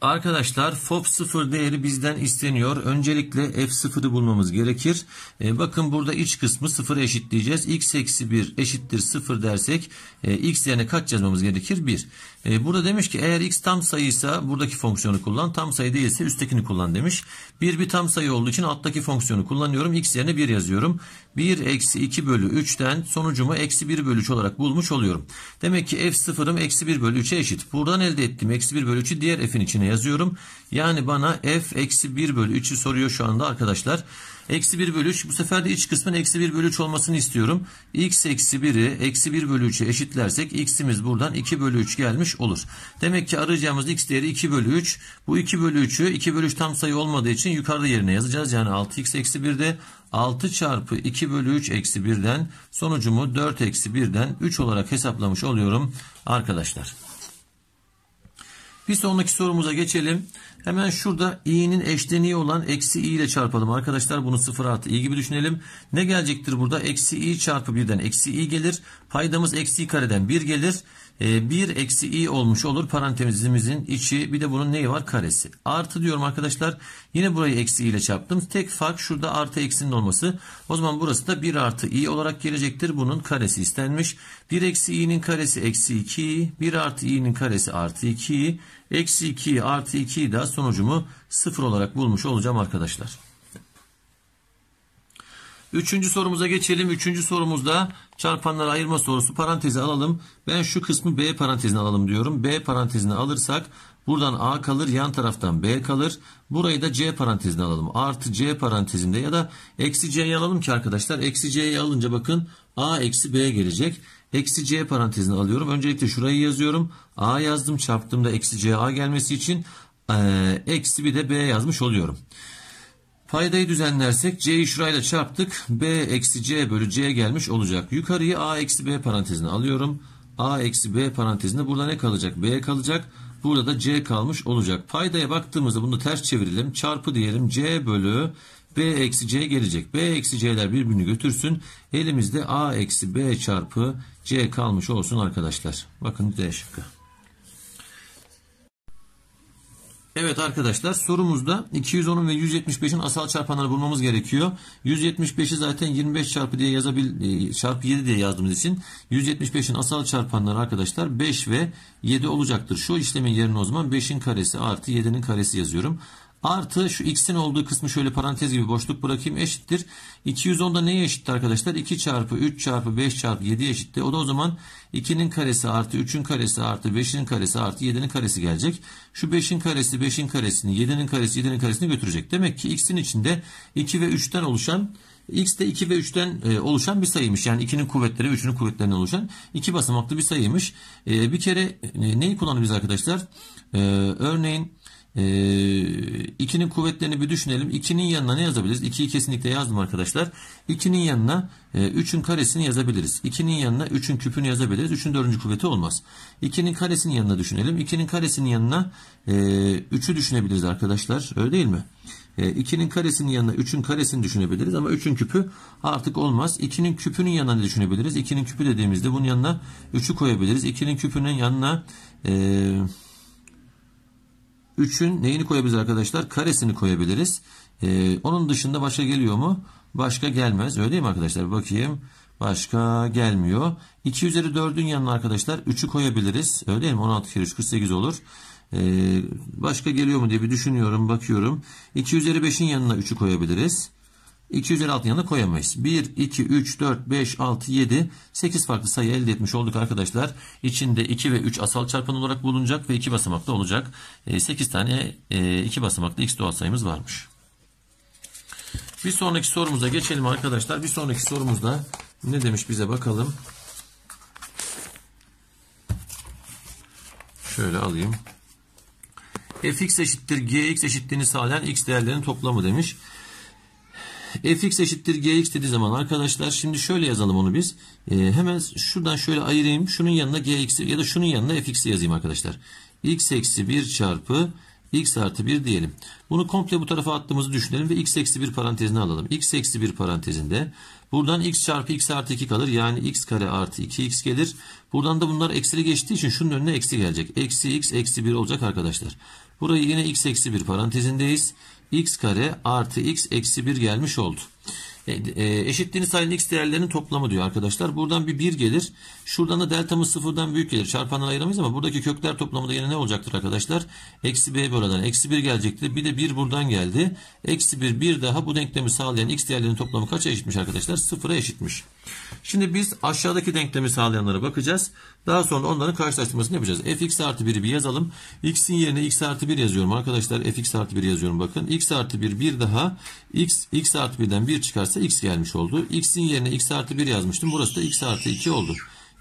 Arkadaşlar FOB0 değeri bizden isteniyor. Öncelikle F0'ı bulmamız gerekir. E, bakın burada iç kısmı 0 eşitleyeceğiz. X eksi 1 eşittir 0 dersek e, X yerine kaç yazmamız gerekir? 1. E, burada demiş ki eğer X tam sayıysa buradaki fonksiyonu kullan. Tam sayı değilse üsttekini kullan demiş. 1 bir tam sayı olduğu için alttaki fonksiyonu kullanıyorum. X yerine 1 yazıyorum. 1 eksi 2 bölü 3'ten sonucumu eksi 1 bölü 3 olarak bulmuş oluyorum. Demek ki F0'ım eksi 1 bölü 3'e eşit. Buradan elde ettiğim eksi 1 bölü 3'ü diğer F'in içine yazıyorum. Yani bana f eksi 1 bölü 3'ü soruyor şu anda arkadaşlar. Eksi 1 bölü 3 bu sefer de iç kısmın eksi 1 bölü 3 olmasını istiyorum. x eksi 1'i eksi 1 bölü 3'e eşitlersek x'imiz buradan 2 bölü 3 gelmiş olur. Demek ki arayacağımız x değeri 2 bölü 3. Bu 2 bölü 3'ü 2 bölü 3 tam sayı olmadığı için yukarıda yerine yazacağız. Yani 6x eksi 1'de 6 çarpı 2 bölü 3 eksi 1'den sonucumu 4 eksi 1'den 3 olarak hesaplamış oluyorum arkadaşlar. Bir sonraki sorumuza geçelim. Hemen şurada i'nin eşleniği olan eksi i ile çarpalım. Arkadaşlar bunu 0 artı i gibi düşünelim. Ne gelecektir burada? Eksi i çarpı 1'den eksi i gelir. Paydamız eksi i kareden 1 gelir. 1 ee, eksi i olmuş olur parantezimizin içi bir de bunun neyi var karesi artı diyorum arkadaşlar yine burayı eksi i ile çarptım tek fark şurada artı eksinin olması o zaman burası da 1 artı i olarak gelecektir bunun karesi istenmiş 1 eksi i'nin karesi eksi 2 1 artı i'nin karesi artı 2 Eksi 2 artı 2'yi de sonucumu 0 olarak bulmuş olacağım arkadaşlar. Üçüncü sorumuza geçelim. Üçüncü sorumuzda çarpanları ayırma sorusu parantezi alalım. Ben şu kısmı B parantezine alalım diyorum. B parantezine alırsak buradan A kalır yan taraftan B kalır. Burayı da C parantezine alalım. Artı C parantezinde ya da eksi C'yi alalım ki arkadaşlar. Eksi C'yi alınca bakın A eksi B gelecek. Eksi C parantezini alıyorum. Öncelikle şurayı yazıyorum. A yazdım çarptığımda eksi C A gelmesi için e, eksi bir de B yazmış oluyorum. Paydayı düzenlersek C'yi şurayla çarptık. B eksi C bölü C gelmiş olacak. Yukarıyı A eksi B parantezine alıyorum. A eksi B parantezinde burada ne kalacak? B kalacak. Burada da C kalmış olacak. Paydaya baktığımızda bunu ters çevirelim. Çarpı diyelim C bölü B eksi C gelecek. B eksi C'ler birbirini götürsün. Elimizde A eksi B çarpı C kalmış olsun arkadaşlar. Bakın D şıkkı. Evet arkadaşlar sorumuzda 210'un ve 175'in asal çarpanları bulmamız gerekiyor. 175'i zaten 25 çarpı diye yazabil e, çarpı 7 diye yazdığımız için 175'in asal çarpanları arkadaşlar 5 ve 7 olacaktır. Şu işlemin yerine o zaman 5'in karesi artı 7'nin karesi yazıyorum. Artı şu x'in olduğu kısmı şöyle parantez gibi boşluk bırakayım eşittir. 210 da neye eşittir arkadaşlar? 2 çarpı 3 çarpı 5 çarpı 7 eşittir. O da o zaman 2'nin karesi artı 3'ün karesi artı 5'in karesi artı 7'nin karesi gelecek. Şu 5'in karesi 5'in karesini 7'nin karesi 7'nin karesini götürecek. Demek ki x'in içinde 2 ve 3'ten oluşan X de 2 ve 3'ten e, oluşan bir sayıymış. Yani 2'nin kuvvetleri 3'ünün kuvvetlerinden oluşan iki basamaklı bir sayıymış. E, bir kere e, neyi kullanıyoruz arkadaşlar? örneğin e, ee, 2'nin kuvvetlerini bir düşünelim. 2'nin yanına ne yazabiliriz? 2'yi kesinlikle yazdım arkadaşlar. 2'nin yanına e, 3'ün karesini yazabiliriz. 2'nin yanına 3'ün küpünü yazabiliriz. 3'ün 4. kuvveti olmaz. 2'nin karesinin yanına düşünelim. 2'nin karesinin yanına e, 3'ü düşünebiliriz arkadaşlar. Öyle değil mi? 2'nin e, karesinin yanına 3'ün karesini düşünebiliriz ama 3'ün küpü artık olmaz. 2'nin küpünün yanına ne düşünebiliriz? 2'nin küpü dediğimizde bunun yanına 3'ü koyabiliriz. 2'nin küpünün yanına... E, 3'ün neyini koyabiliriz arkadaşlar? Karesini koyabiliriz. Ee, onun dışında başka geliyor mu? Başka gelmez. Öyle değil mi arkadaşlar? bakayım. Başka gelmiyor. 2 üzeri 4'ün yanına arkadaşlar 3'ü koyabiliriz. Öyle değil mi? 16 kere 3 48 olur. Ee, başka geliyor mu diye bir düşünüyorum. Bakıyorum. 2 üzeri 5'in yanına 3'ü koyabiliriz. 256 yanına koyamayız. 1, 2, 3, 4, 5, 6, 7, 8 farklı sayı elde etmiş olduk arkadaşlar. İçinde 2 ve 3 asal çarpan olarak bulunacak ve 2 basamaklı olacak. 8 ee, tane 2 e, basamaklı x doğal sayımız varmış. Bir sonraki sorumuza geçelim arkadaşlar. Bir sonraki sorumuzda ne demiş bize bakalım. Şöyle alayım. fx eşittir gx eşitliğini sağlayan x değerlerinin toplamı demiş. E, fx eşittir gx dediği zaman arkadaşlar şimdi şöyle yazalım onu biz. E, hemen şuradan şöyle ayırayım. Şunun yanına gx ya da şunun yanına fx'i yazayım arkadaşlar. x eksi 1 çarpı x artı 1 diyelim. Bunu komple bu tarafa attığımızı düşünelim ve x eksi 1 parantezine alalım. x eksi 1 parantezinde buradan x çarpı x artı 2 kalır. Yani x kare artı 2x gelir. Buradan da bunlar eksili geçtiği için şunun önüne eksi gelecek. Eksi x eksi 1 olacak arkadaşlar. Burayı yine x eksi 1 parantezindeyiz x kare artı x eksi 1 gelmiş oldu. E, e, eşitliğini sayılı x değerlerinin toplamı diyor arkadaşlar. Buradan bir 1 gelir. Şuradan da deltamız sıfırdan büyük gelir. Çarpandan ayıramayız ama buradaki kökler toplamı da yine ne olacaktır arkadaşlar? Eksi b buradan. Eksi 1 gelecekti. Bir de 1 buradan geldi. Eksi 1 bir daha bu denklemi sağlayan x değerlerinin toplamı kaça eşitmiş arkadaşlar? Sıfıra eşitmiş. Şimdi biz aşağıdaki denklemi sağlayanlara bakacağız. Daha sonra onların karşılaştırmasını yapacağız. fx artı 1'i bir yazalım. x'in yerine x artı 1 yazıyorum arkadaşlar. fx artı 1 yazıyorum bakın. x artı 1 bir daha. x, x artı 1'den 1 çıkarsa x gelmiş oldu. x'in yerine x artı 1 yazmıştım. Burası da x artı 2 oldu.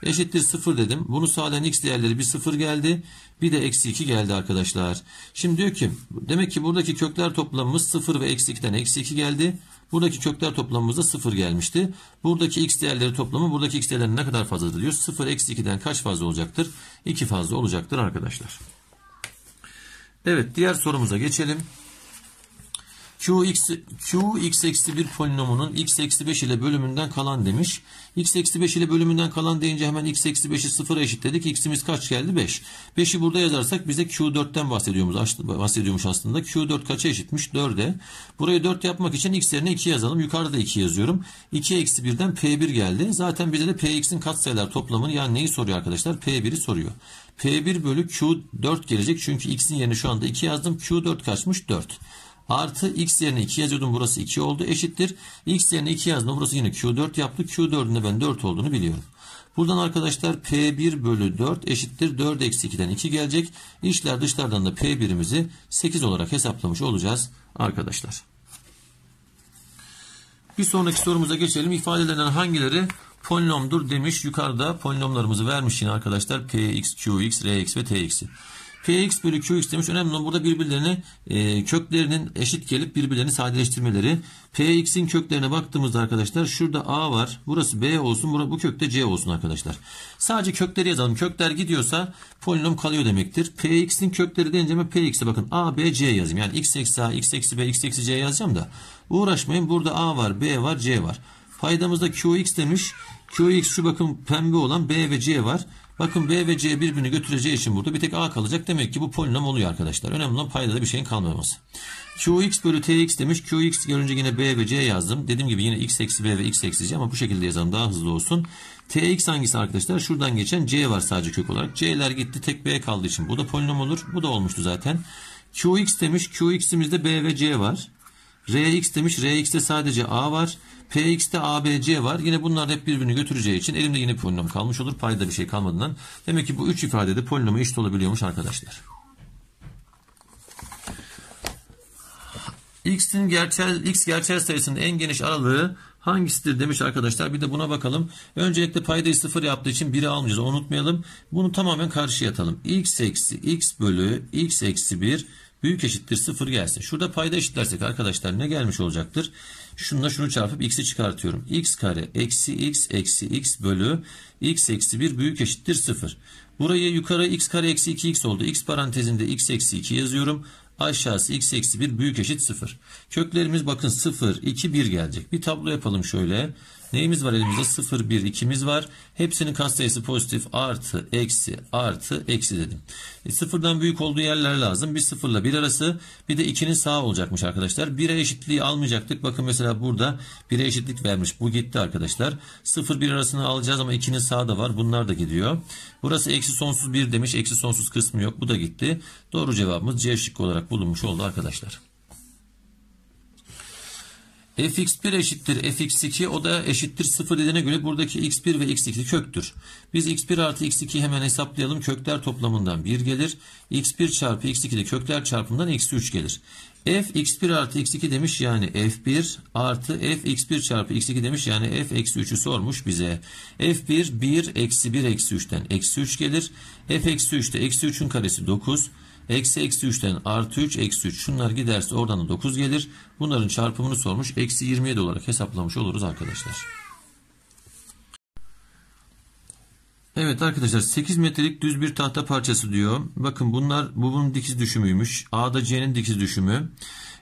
Eşittir 0 dedim. Bunu sağlayan x değerleri bir 0 geldi. Bir de eksi 2 geldi arkadaşlar. Şimdi diyor ki demek ki buradaki kökler toplamımız 0 ve eksi 2'den eksi 2 geldi. Buradaki kökler toplamımızda 0 gelmişti. Buradaki x değerleri toplamı buradaki x değerleri ne kadar fazladır diyor. 0 eksi 2'den kaç fazla olacaktır? 2 fazla olacaktır arkadaşlar. Evet diğer sorumuza geçelim. Qx, Qx eksi bir polinomunun x eksi 5 ile bölümünden kalan demiş. x eksi 5 ile bölümünden kalan deyince hemen x eksi 5'i sıfıra eşitledik. x'imiz kaç geldi? 5. 5'i burada yazarsak bize Q4'ten bahsediyormuş aslında. Q4 kaça eşitmiş? 4'e. Burayı 4 yapmak için x yerine 2 yazalım. Yukarıda 2 yazıyorum. 2 eksi 1'den P1 geldi. Zaten bize de Px'in katsayılar toplamını yani neyi soruyor arkadaşlar? P1'i soruyor. P1 bölü Q4 gelecek. Çünkü x'in yerine şu anda 2 yazdım. Q4 kaçmış? 4. Artı x yerine 2 yazıyordum. Burası 2 oldu. Eşittir. x yerine 2 yazdım. Burası yine Q4 yaptı. Q4'ün de ben 4 olduğunu biliyorum. Buradan arkadaşlar P1 bölü 4 eşittir. 4 eksi 2'den 2 gelecek. İçler dışlardan da P1'imizi 8 olarak hesaplamış olacağız arkadaşlar. Bir sonraki sorumuza geçelim. İfadelerden hangileri polinomdur demiş. Yukarıda polinomlarımızı vermiş yine arkadaşlar. Px, Qx, Rx ve Tx'i. Fx bölü Qx demiş. Önemli olan burada birbirlerini e, köklerinin eşit gelip birbirlerini sadeleştirmeleri. Px'in köklerine baktığımızda arkadaşlar şurada A var. Burası B olsun. Bura, bu kökte C olsun arkadaşlar. Sadece kökleri yazalım. Kökler gidiyorsa polinom kalıyor demektir. Px'in kökleri deyince ben Px'e bakın A, B, C yazayım. Yani x eksi A, x eksi B, x eksi C yazacağım da uğraşmayın. Burada A var, B var, C var. Paydamızda Qx demiş. Qx şu bakın pembe olan B ve C var. Bakın B ve C birbirini götüreceği için burada bir tek A kalacak. Demek ki bu polinom oluyor arkadaşlar. Önemli olan paydada bir şeyin kalmaması. Qx bölü Tx demiş. Qx görünce yine B ve C yazdım. Dediğim gibi yine x eksi B ve x eksi C ama bu şekilde yazalım daha hızlı olsun. Tx hangisi arkadaşlar? Şuradan geçen C var sadece kök olarak. C'ler gitti tek B kaldığı için bu da polinom olur. Bu da olmuştu zaten. Qx demiş. Qx'imizde B ve C var. Rx demiş. Rx'te sadece A var. Px'te ABC var. Yine bunlar hep birbirini götüreceği için elimde yine polinom kalmış olur. Payda bir şey kalmadığından. Demek ki bu üç ifadede polinomu eşit olabiliyormuş arkadaşlar. X'in gerçel, X gerçel sayısının en geniş aralığı hangisidir demiş arkadaşlar. Bir de buna bakalım. Öncelikle paydayı sıfır yaptığı için 1'i almayacağız. Unutmayalım. Bunu tamamen karşıya atalım. X eksi X bölü X eksi 1 büyük eşittir 0 gelsin. Şurada payda eşitlersek arkadaşlar ne gelmiş olacaktır? Şununla şunu çarpıp x'i çıkartıyorum. x kare eksi x eksi x bölü x eksi 1 büyük eşittir 0. Buraya yukarı x kare eksi 2x oldu. x parantezinde x eksi 2 yazıyorum. Aşağısı x eksi 1 büyük eşit 0. Köklerimiz bakın 0, 2, 1 gelecek. Bir tablo yapalım şöyle. Şöyle. Neyimiz var elimizde? 0, 1, 2'miz var. Hepsinin katsayısı pozitif. Artı, eksi, artı, eksi dedim. E, sıfırdan büyük olduğu yerler lazım. Bir sıfırla bir arası. Bir de 2'nin sağı olacakmış arkadaşlar. 1'e eşitliği almayacaktık. Bakın mesela burada 1'e eşitlik vermiş. Bu gitti arkadaşlar. 0, 1 arasını alacağız ama 2'nin sağı da var. Bunlar da gidiyor. Burası eksi sonsuz 1 demiş. Eksi sonsuz kısmı yok. Bu da gitti. Doğru cevabımız C şıkkı olarak bulunmuş oldu arkadaşlar fx1 eşittir fx2 o da eşittir 0 dediğine göre buradaki x1 ve x2 köktür. Biz x1 artı x2 hemen hesaplayalım. Kökler toplamından 1 gelir. x1 çarpı x2 de kökler çarpımından x3 gelir. f x1 artı x2 demiş yani f1 artı f x1 çarpı x2 demiş yani f eksi 3'ü sormuş bize. f1 1 eksi 1 eksi 3'ten eksi 3 gelir. f eksi 3 de eksi 3'ün karesi 9. Eksi eksi 3'ten artı 3 eksi 3 şunlar giderse oradan da 9 gelir. Bunların çarpımını sormuş. Eksi 27 olarak hesaplamış oluruz arkadaşlar. Evet arkadaşlar 8 metrelik düz bir tahta parçası diyor. Bakın bunlar bu bunun dikiz düşümüymüş. A da C'nin dikiz düşümü.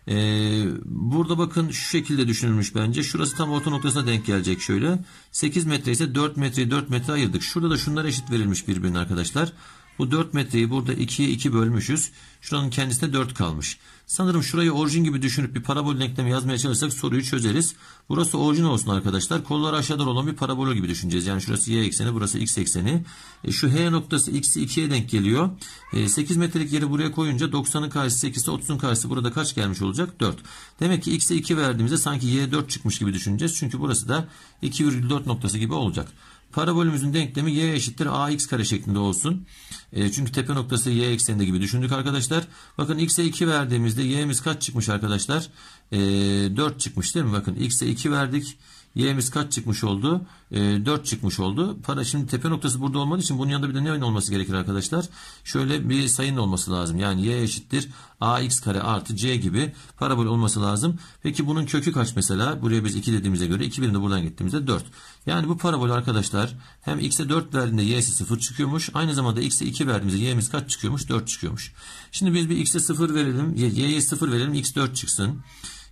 Ee, burada bakın şu şekilde düşünülmüş bence. Şurası tam orta noktasına denk gelecek şöyle. 8 metre ise 4 metreyi 4 metre ayırdık. Şurada da şunlar eşit verilmiş birbirine arkadaşlar. Bu 4 metreyi burada 2'ye 2 bölmüşüz. Şuranın kendisine 4 kalmış. Sanırım şurayı orijin gibi düşünüp bir parabol denklemi yazmaya çalışsak soruyu çözeriz. Burası orijin olsun arkadaşlar. Kolları aşağıda olan bir parabol gibi düşüneceğiz. Yani şurası y ekseni, burası x ekseni. E şu h noktası x'i 2'ye denk geliyor. E 8 metrelik yeri buraya koyunca 90'ın karşısı 8'i 30'un karşısı burada kaç gelmiş olacak? 4. Demek ki x'e 2 verdiğimizde sanki y 4 çıkmış gibi düşüneceğiz. Çünkü burası da 2,4 noktası gibi olacak. Parabolümüzün denklemi y eşittir ax kare şeklinde olsun. E, çünkü tepe noktası y ekseninde gibi düşündük arkadaşlar. Bakın x'e 2 verdiğimizde y'miz kaç çıkmış arkadaşlar? E, 4 çıkmış değil mi? Bakın x'e 2 verdik. Y'miz kaç çıkmış oldu? E, ee, 4 çıkmış oldu. Para şimdi tepe noktası burada olmadığı için bunun yanında bir de ne olması gerekir arkadaşlar? Şöyle bir sayının olması lazım. Yani y eşittir ax kare artı c gibi parabol olması lazım. Peki bunun kökü kaç mesela? Buraya biz 2 dediğimize göre 2 birimde buradan gittiğimizde 4. Yani bu parabol arkadaşlar hem x'e 4 verdiğinde y'si 0 çıkıyormuş. Aynı zamanda x'e 2 verdiğimizde y'miz kaç çıkıyormuş? 4 çıkıyormuş. Şimdi biz bir x'e 0 verelim. y'ye 0 verelim. x 4 çıksın.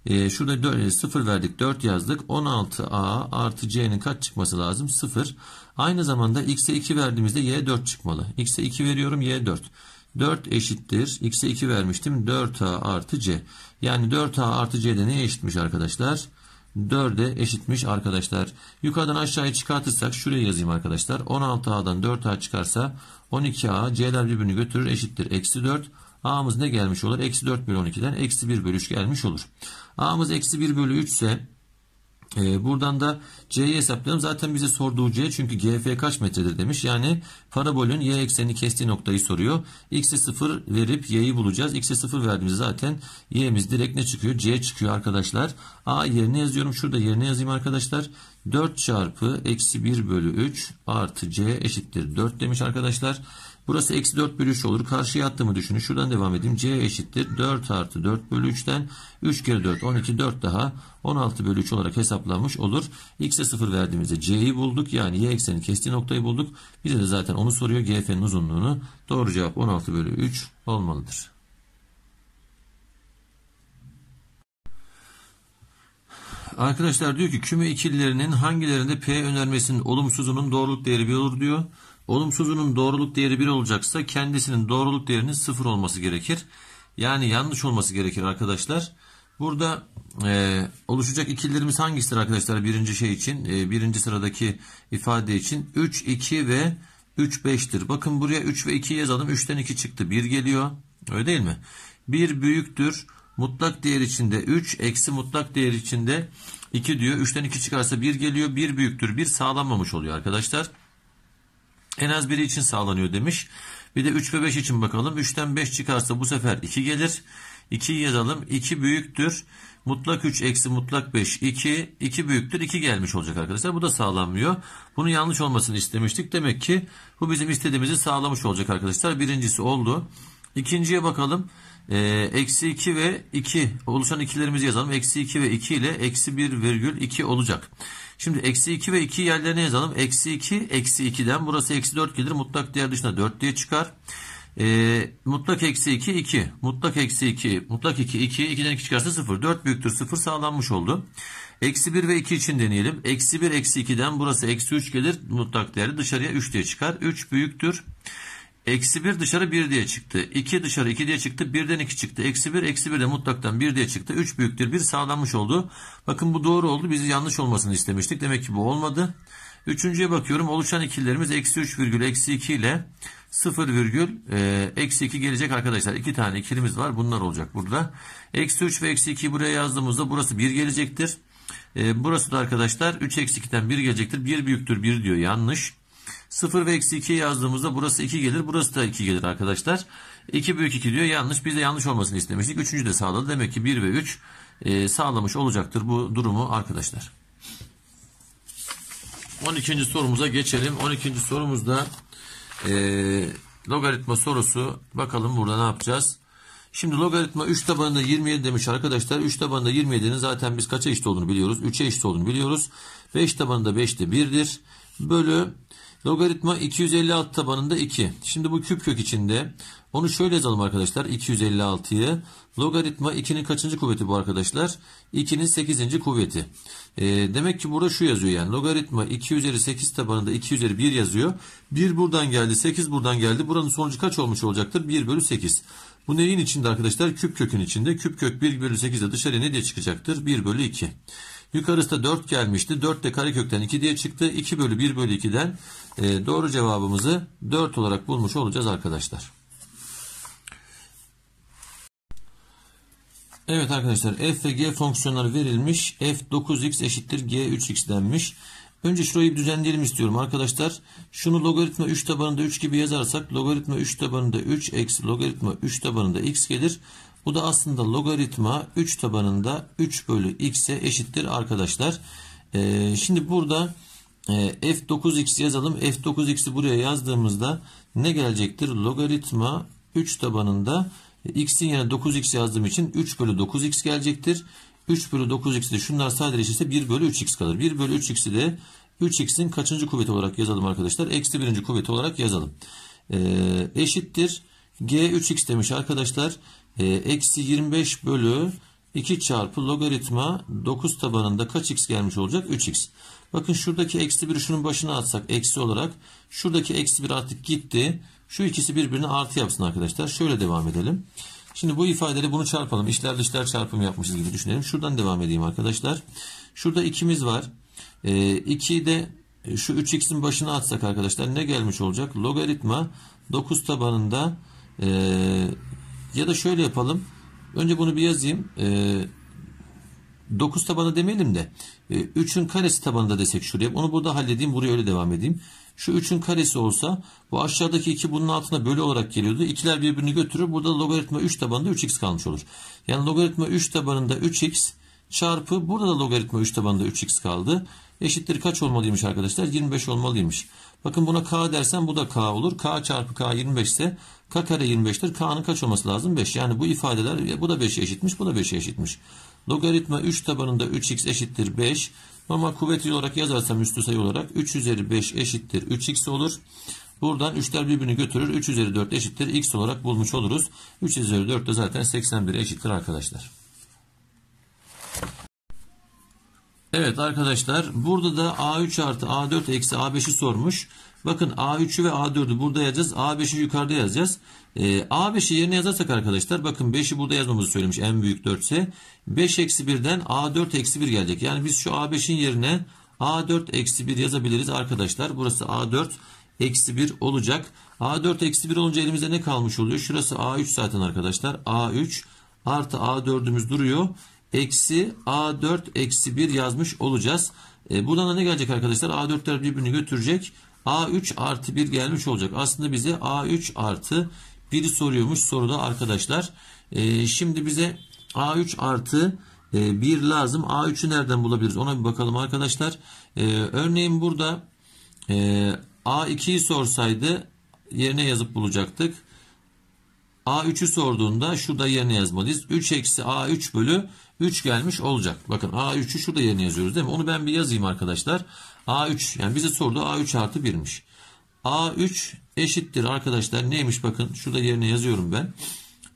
Ee, e, şurada 0 verdik 4 yazdık. 16a artı c'nin kaç çıkması lazım? 0. Aynı zamanda x'e 2 verdiğimizde y 4 çıkmalı. x'e 2 veriyorum y 4. 4 eşittir. x'e 2 vermiştim. 4a artı c. Yani 4a artı c'de neye eşitmiş arkadaşlar? 4'e eşitmiş arkadaşlar. Yukarıdan aşağıya çıkartırsak şuraya yazayım arkadaşlar. 16a'dan 4a çıkarsa 12a c'ler birbirini götürür eşittir. Eksi 4 A'mız ne gelmiş olur? Eksi 4 bölü 12'den eksi 1 bölü 3 gelmiş olur. A'mız eksi 1 bölü 3 ise e, buradan da C'yi hesaplayalım. Zaten bize sorduğu C çünkü GF kaç metredir demiş. Yani parabolün Y eksenini kestiği noktayı soruyor. X'e 0 verip Y'yi bulacağız. X'e 0 verdiğimizde zaten Y'miz direkt ne çıkıyor? C çıkıyor arkadaşlar. A yerine yazıyorum. Şurada yerine yazayım arkadaşlar. 4 çarpı eksi 1 bölü 3 artı C eşittir 4 demiş arkadaşlar. Burası eksi 4 bölü 3 olur. Karşıya attığımı düşünün. Şuradan devam edeyim. C eşittir. 4 artı 4 bölü 3'ten 3 kere 4 12 4 daha 16 bölü 3 olarak hesaplanmış olur. X'e 0 verdiğimizde C'yi bulduk. Yani Y ekseni kestiği noktayı bulduk. Bize de zaten onu soruyor. GF'nin uzunluğunu. Doğru cevap 16 bölü 3 olmalıdır. Arkadaşlar diyor ki küme ikililerinin hangilerinde P önermesinin olumsuzunun doğruluk değeri bir olur diyor. Olumsuzunun doğruluk değeri 1 olacaksa kendisinin doğruluk değerinin 0 olması gerekir. Yani yanlış olması gerekir arkadaşlar. Burada e, oluşacak ikililerimiz hangisidir arkadaşlar? Birinci şey için, e, birinci sıradaki ifade için 3, 2 ve 3, 5'tir. Bakın buraya 3 ve 2 yazalım. 3'ten 2 çıktı. 1 geliyor. Öyle değil mi? 1 büyüktür. Mutlak değer içinde 3, eksi mutlak değer içinde 2 diyor. 3'ten 2 çıkarsa 1 geliyor. 1 büyüktür. 1 sağlanmamış oluyor arkadaşlar. Arkadaşlar. En az biri için sağlanıyor demiş. Bir de 3 ve 5 için bakalım. 3'ten 5 çıkarsa bu sefer 2 gelir. 2'yi yazalım. 2 büyüktür. Mutlak 3 eksi mutlak 5 2. 2 büyüktür 2 gelmiş olacak arkadaşlar. Bu da sağlanmıyor. Bunun yanlış olmasını istemiştik. Demek ki bu bizim istediğimizi sağlamış olacak arkadaşlar. Birincisi oldu. İkinciye bakalım. Ee, eksi 2 ve 2 oluşan ikilerimizi yazalım. Eksi 2 ve 2 ile eksi 1 virgül 2 olacak. Şimdi eksi 2 ve 2 yerlerine yazalım. Eksi 2 eksi 2'den burası eksi 4 gelir. Mutlak değer dışında 4 diye çıkar. E, mutlak eksi 2 2. Mutlak eksi 2. Mutlak 2 2. 2'den 2 çıkarsa 0. 4 büyüktür 0 sağlanmış oldu. Eksi 1 ve 2 için deneyelim. Eksi 1 eksi 2'den burası eksi 3 gelir. Mutlak değeri dışarıya 3 diye çıkar. 3 büyüktür. Eksi 1 dışarı 1 diye çıktı. 2 dışarı 2 diye çıktı. 1'den 2 çıktı. Eksi 1 eksi 1 de mutlaktan 1 diye çıktı. 3 büyüktür 1 sağlanmış oldu. Bakın bu doğru oldu. Biz yanlış olmasını istemiştik. Demek ki bu olmadı. Üçüncüye bakıyorum. Oluşan ikililerimiz eksi 3 virgül eksi 2 ile 0 virgül e, eksi 2 gelecek arkadaşlar. İki tane ikilimiz var. Bunlar olacak burada. Eksi 3 ve eksi 2'yi buraya yazdığımızda burası 1 gelecektir. E, burası da arkadaşlar 3 eksi 2'den 1 gelecektir. 1 büyüktür 1 diyor. Yanlış. 0 ve eksi 2'ye yazdığımızda burası 2 gelir. Burası da 2 gelir arkadaşlar. 2 büyük 2 diyor yanlış. Biz de yanlış olmasını istemiştik. Üçüncü de sağladı. Demek ki 1 ve 3 e, sağlamış olacaktır bu durumu arkadaşlar. 12. sorumuza geçelim. 12. sorumuzda e, logaritma sorusu. Bakalım burada ne yapacağız? Şimdi logaritma 3 tabanında 27 demiş arkadaşlar. 3 tabanında 27'nin zaten biz kaça eşit olduğunu biliyoruz. 3'e eşit olduğunu biliyoruz. 5 tabanında 5 de 1'dir. Bölü Logaritma 256 tabanında 2. Şimdi bu küp kök içinde onu şöyle yazalım arkadaşlar 256'yı. Logaritma 2'nin kaçıncı kuvveti bu arkadaşlar? 2'nin 8. kuvveti. E, demek ki burada şu yazıyor yani logaritma 2 üzeri 8 tabanında 2 üzeri 1 yazıyor. 1 buradan geldi 8 buradan geldi. Buranın sonucu kaç olmuş olacaktır? 1 bölü 8. Bu neyin içinde arkadaşlar? Küp kökün içinde. Küp kök 1 bölü 8 de dışarıya ne diye çıkacaktır? 1 bölü 2. Yukarısı da 4 gelmişti. 4 de kare kökten 2 diye çıktı. 2 bölü 1 bölü 2'den e, doğru cevabımızı 4 olarak bulmuş olacağız arkadaşlar. Evet arkadaşlar f ve g fonksiyonları verilmiş. f 9x eşittir g 3x denmiş. Önce şurayı bir düzenleyelim istiyorum arkadaşlar. Şunu logaritma 3 tabanında 3 gibi yazarsak logaritma 3 tabanında 3 eksi logaritma 3 tabanında x gelir. Bu da aslında logaritma 3 tabanında 3 bölü x'e eşittir arkadaşlar. Ee, şimdi burada ee, F9x yazalım. F9x'i buraya yazdığımızda ne gelecektir? Logaritma 3 tabanında e, x'in yerine 9x yazdığım için 3 bölü 9x gelecektir. 3 bölü 9x de şunlar sadeleşirse 1 bölü 3x kalır. 1 bölü 3x'i de 3x'in kaçıncı kuvveti olarak yazalım arkadaşlar? Eksi birinci kuvveti olarak yazalım. Ee, eşittir. G 3x demiş arkadaşlar. Ee, eksi 25 bölü 2 çarpı logaritma 9 tabanında kaç x gelmiş olacak? 3x. Bakın şuradaki eksi 1'i şunun başına atsak eksi olarak. Şuradaki eksi 1 artık gitti. Şu ikisi birbirine artı yapsın arkadaşlar. Şöyle devam edelim. Şimdi bu ifadeyle bunu çarpalım. İşler dışlar çarpım yapmışız gibi düşünelim. Şuradan devam edeyim arkadaşlar. Şurada ikimiz var. 2'yi ee, de e, şu 3x'in başına atsak arkadaşlar ne gelmiş olacak? Logaritma 9 tabanında e, ya da şöyle yapalım. Önce bunu bir yazayım. E, 9 tabanı demeyelim de 3'ün e, karesi tabanında desek şuraya. Onu burada halledeyim. Buraya öyle devam edeyim. Şu 3'ün karesi olsa bu aşağıdaki 2 bunun altına bölü olarak geliyordu. İkiler birbirini götürür. Burada logaritma 3 tabanında 3x kalmış olur. Yani logaritma 3 tabanında 3x çarpı burada da logaritma 3 tabanında 3x kaldı. Eşittir kaç olmalıymış arkadaşlar? 25 olmalıymış. Bakın buna k dersen bu da k olur. k çarpı k 25 ise k kare 25'tir. k'nın kaç olması lazım? 5. Yani bu ifadeler bu da 5'e eşitmiş bu da 5'e eşitmiş. Logaritma 3 tabanında 3x eşittir 5. Ama kuvveti olarak yazarsam üstü sayı olarak 3 üzeri 5 eşittir 3x olur. Buradan 3'ler birbirini götürür. 3 üzeri 4 eşittir x olarak bulmuş oluruz. 3 üzeri 4 de zaten 81 eşittir arkadaşlar. Evet arkadaşlar burada da A3 artı A4 eksi A5'i sormuş. Bakın A3'ü ve A4'ü burada yazacağız. A5'i yukarıda yazacağız. E, ee, A5'i yerine yazarsak arkadaşlar bakın 5'i burada yazmamızı söylemiş en büyük 4 ise. 5 eksi 1'den A4 eksi 1 gelecek. Yani biz şu A5'in yerine A4 eksi 1 yazabiliriz arkadaşlar. Burası A4 eksi 1 olacak. A4 eksi 1 olunca elimizde ne kalmış oluyor? Şurası A3 zaten arkadaşlar. A3 artı A4'ümüz duruyor eksi A4 eksi 1 yazmış olacağız. E, buradan da ne gelecek arkadaşlar? A4'ler birbirini götürecek. A3 artı 1 gelmiş olacak. Aslında bize A3 artı 1'i soruyormuş soruda arkadaşlar. E, şimdi bize A3 artı 1 e, lazım. A3'ü nereden bulabiliriz? Ona bir bakalım arkadaşlar. E, örneğin burada e, A2'yi sorsaydı yerine yazıp bulacaktık. A3'ü sorduğunda şurada yerine yazmalıyız. 3 eksi A3 bölü 3 gelmiş olacak. Bakın A3'ü şurada yerine yazıyoruz değil mi? Onu ben bir yazayım arkadaşlar. A3 yani bize sordu A3 artı 1'miş. A3 eşittir arkadaşlar neymiş bakın şurada yerine yazıyorum ben.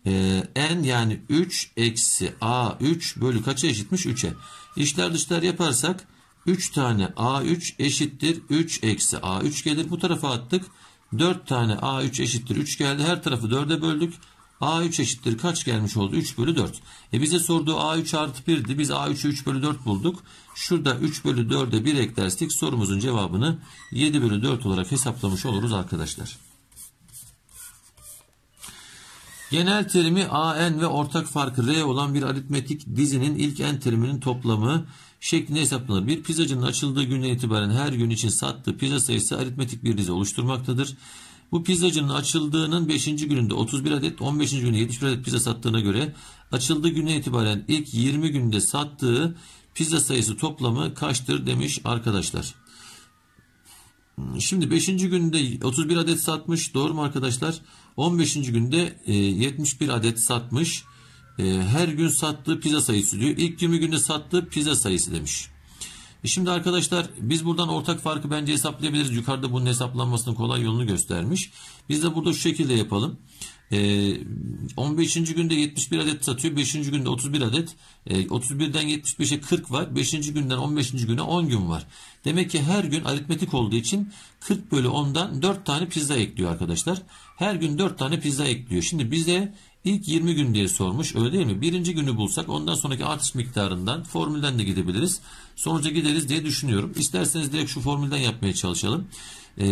Ee, n yani 3 eksi A3 bölü kaça eşitmiş? 3'e. İşler dışlar yaparsak 3 tane A3 eşittir 3 eksi A3 gelir. Bu tarafa attık. 4 tane A3 eşittir 3 geldi. Her tarafı 4'e böldük. A3 eşittir kaç gelmiş oldu? 3 bölü 4. E bize sorduğu A3 artı 1'di. Biz A3'ü 3 bölü 4 bulduk. Şurada 3 bölü 4'e 1 eklersek sorumuzun cevabını 7 bölü 4 olarak hesaplamış oluruz arkadaşlar. Genel terimi AN ve ortak farkı R olan bir aritmetik dizinin ilk N teriminin toplamı şeklinde hesaplanır. Bir pizzacının açıldığı günden itibaren her gün için sattığı pizza sayısı aritmetik bir dizi oluşturmaktadır. Bu pizzacının açıldığının 5. gününde 31 adet, 15. günde 71 adet pizza sattığına göre açıldığı günden itibaren ilk 20 günde sattığı pizza sayısı toplamı kaçtır demiş arkadaşlar. Şimdi 5. günde 31 adet satmış doğru mu arkadaşlar? 15. günde 71 e, adet satmış. Ee, her gün sattığı pizza sayısı diyor. İlk 20 günde sattığı pizza sayısı demiş. E şimdi arkadaşlar biz buradan ortak farkı bence hesaplayabiliriz. Yukarıda bunun hesaplanmasının kolay yolunu göstermiş. Biz de burada şu şekilde yapalım. 15. Ee, günde 71 adet satıyor. 5. günde 31 adet. 31'den 75'e 40 var. 5. günden 15. güne 10 gün var. Demek ki her gün aritmetik olduğu için 40 bölü 10'dan 4 tane pizza ekliyor arkadaşlar. Her gün 4 tane pizza ekliyor. Şimdi bize İlk 20 gün diye sormuş öyle değil mi? Birinci günü bulsak ondan sonraki artış miktarından formülden de gidebiliriz. Sonuca gideriz diye düşünüyorum. İsterseniz direkt şu formülden yapmaya çalışalım. Ee,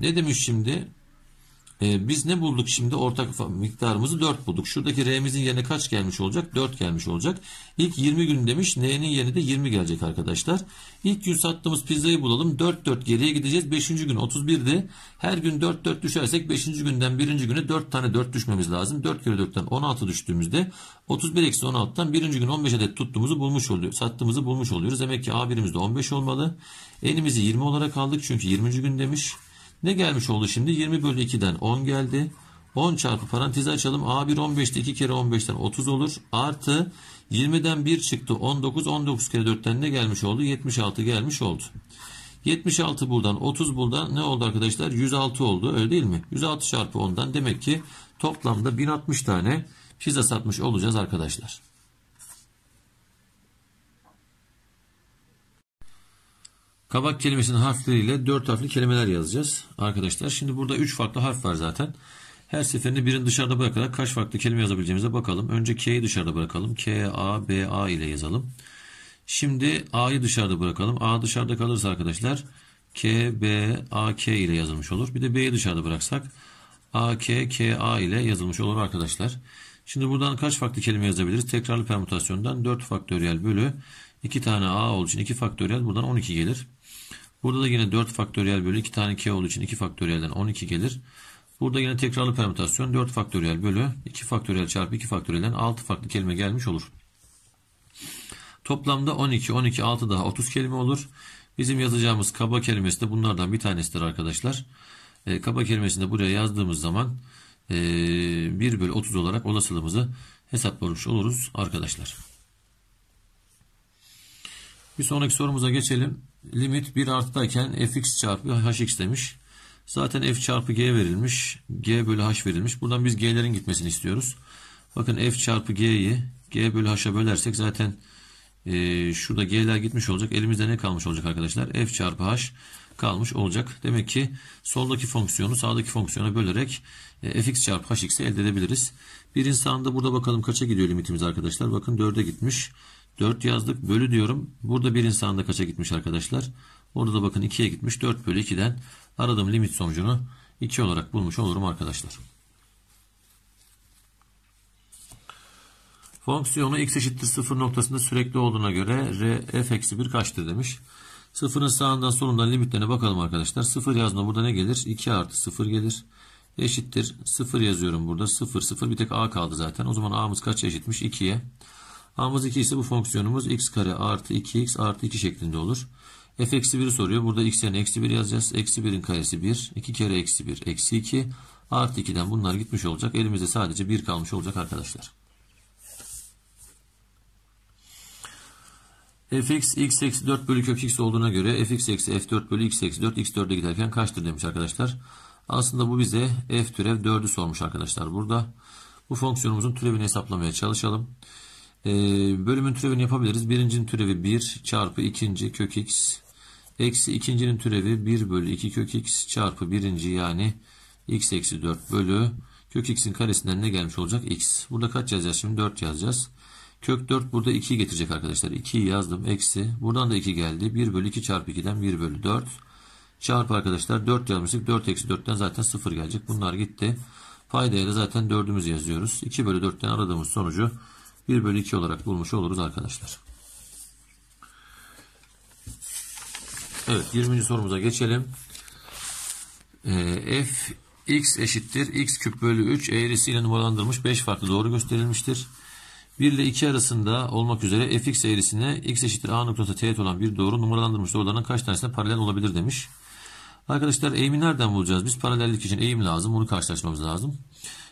ne demiş şimdi? E, biz ne bulduk şimdi? Ortak miktarımızı 4 bulduk. Şuradaki R'mizin yerine kaç gelmiş olacak? 4 gelmiş olacak. İlk 20 gün demiş. N'nin yerine de 20 gelecek arkadaşlar. İlk gün sattığımız pizzayı bulalım. 4 4 geriye gideceğiz. 5. gün 31'di. Her gün 4 4 düşersek 5. günden 1. güne 4 tane 4 düşmemiz lazım. 4 kere 4'ten 16 düştüğümüzde 31 eksi 16'dan 1. gün 15 adet tuttuğumuzu bulmuş oluyor. Sattığımızı bulmuş oluyoruz. Demek ki A de 15 olmalı. N'imizi 20 olarak aldık çünkü 20. gün demiş. Ne gelmiş oldu şimdi? 20 bölü 2'den 10 geldi. 10 çarpı parantezi açalım. A1 15'te 2 kere 15'ten 30 olur. Artı 20'den 1 çıktı 19. 19 kere 4'ten ne gelmiş oldu? 76 gelmiş oldu. 76 buradan 30 buradan ne oldu arkadaşlar? 106 oldu öyle değil mi? 106 çarpı 10'dan demek ki toplamda 1060 tane pizza satmış olacağız arkadaşlar. Kabak kelimesinin harfleriyle dört harfli kelimeler yazacağız arkadaşlar. Şimdi burada üç farklı harf var zaten. Her seferinde birini dışarıda bırakarak kaç farklı kelime yazabileceğimize bakalım. Önce K'yi dışarıda bırakalım. K, A, B, A ile yazalım. Şimdi A'yı dışarıda bırakalım. A dışarıda kalırsa arkadaşlar K, B, A, K ile yazılmış olur. Bir de B'yi dışarıda bıraksak A, K, K, A ile yazılmış olur arkadaşlar. Şimdi buradan kaç farklı kelime yazabiliriz? Tekrarlı permütasyondan 4 faktöriyel bölü 2 tane A olduğu için 2 faktöriyel buradan 12 gelir. Burada da yine 4 faktöriyel bölü 2 tane k olduğu için 2 faktöriyelden 12 gelir. Burada yine tekrarlı permütasyon 4 faktöriyel bölü 2 faktöriyel çarpı 2 faktöriyelden 6 farklı kelime gelmiş olur. Toplamda 12, 12, 6 daha 30 kelime olur. Bizim yazacağımız kaba kelimesi de bunlardan bir tanesidir arkadaşlar. E, kaba kelimesini de buraya yazdığımız zaman e, 1 bölü 30 olarak olasılığımızı hesaplamış oluruz arkadaşlar. Bir sonraki sorumuza geçelim. Limit 1 artıdayken fx çarpı hx demiş. Zaten f çarpı g verilmiş. g bölü h verilmiş. Buradan biz g'lerin gitmesini istiyoruz. Bakın f çarpı g'yi g bölü h'a bölersek zaten e, şurada g'ler gitmiş olacak. Elimizde ne kalmış olacak arkadaşlar? f çarpı h kalmış olacak. Demek ki soldaki fonksiyonu sağdaki fonksiyona bölerek e, fx çarpı hx'i elde edebiliriz. Bir insanda burada bakalım kaça gidiyor limitimiz arkadaşlar. Bakın 4'e gitmiş. 4 yazdık bölü diyorum. Burada bir insan da kaça gitmiş arkadaşlar? Orada da bakın 2'ye gitmiş. 4 bölü 2'den aradığım limit sonucunu 2 olarak bulmuş olurum arkadaşlar. Fonksiyonu x eşittir 0 noktasında sürekli olduğuna göre r f eksi 1 kaçtır demiş. Sıfırın sağından solundan limitlerine bakalım arkadaşlar. Sıfır yazdığında burada ne gelir? 2 artı 0 gelir. Eşittir. 0 yazıyorum burada. 0 0 bir tek a kaldı zaten. O zaman a'mız kaç eşitmiş? 2'ye. A'mız 2 ise bu fonksiyonumuz x kare artı 2x artı 2 şeklinde olur. f eksi 1'i soruyor. Burada x yerine eksi 1 yazacağız. Eksi 1'in karesi 1. 2 kere eksi 1 eksi 2. Artı 2'den bunlar gitmiş olacak. Elimizde sadece 1 kalmış olacak arkadaşlar. fx x eksi 4 bölü kök x olduğuna göre fx eksi f4 bölü x eksi 4 x4'e giderken kaçtır demiş arkadaşlar. Aslında bu bize f türev 4'ü sormuş arkadaşlar burada. Bu fonksiyonumuzun türevini hesaplamaya çalışalım. Ee, bölümün türevini yapabiliriz. Birincinin türevi 1 çarpı ikinci kök x. Eksi ikincinin türevi 1 bölü 2 kök x çarpı birinci yani x eksi 4 bölü kök x'in karesinden ne gelmiş olacak? x. Burada kaç yazacağız şimdi? 4 yazacağız. Kök 4 burada 2 getirecek arkadaşlar. 2'yi yazdım. Eksi. Buradan da 2 geldi. 1 bölü 2 çarpı 2'den 1 bölü 4. Çarpı arkadaşlar 4 yazmıştık. 4 eksi 4'ten zaten 0 gelecek. Bunlar gitti. Paydaya da zaten 4'ümüzü yazıyoruz. 2 bölü 4'ten aradığımız sonucu 1 bölü 2 olarak bulmuş oluruz arkadaşlar. Evet 20. sorumuza geçelim. Ee, f x eşittir x küp bölü 3 eğrisiyle numaralandırılmış 5 farklı doğru gösterilmiştir. 1 ile 2 arasında olmak üzere fx eğrisine x eşittir a noktası teğet olan bir doğru numaralandırılmış doğruların kaç tanesine paralel olabilir demiş. Arkadaşlar eğimi nereden bulacağız? Biz paralellik için eğim lazım. Bunu karşılaşmamız lazım.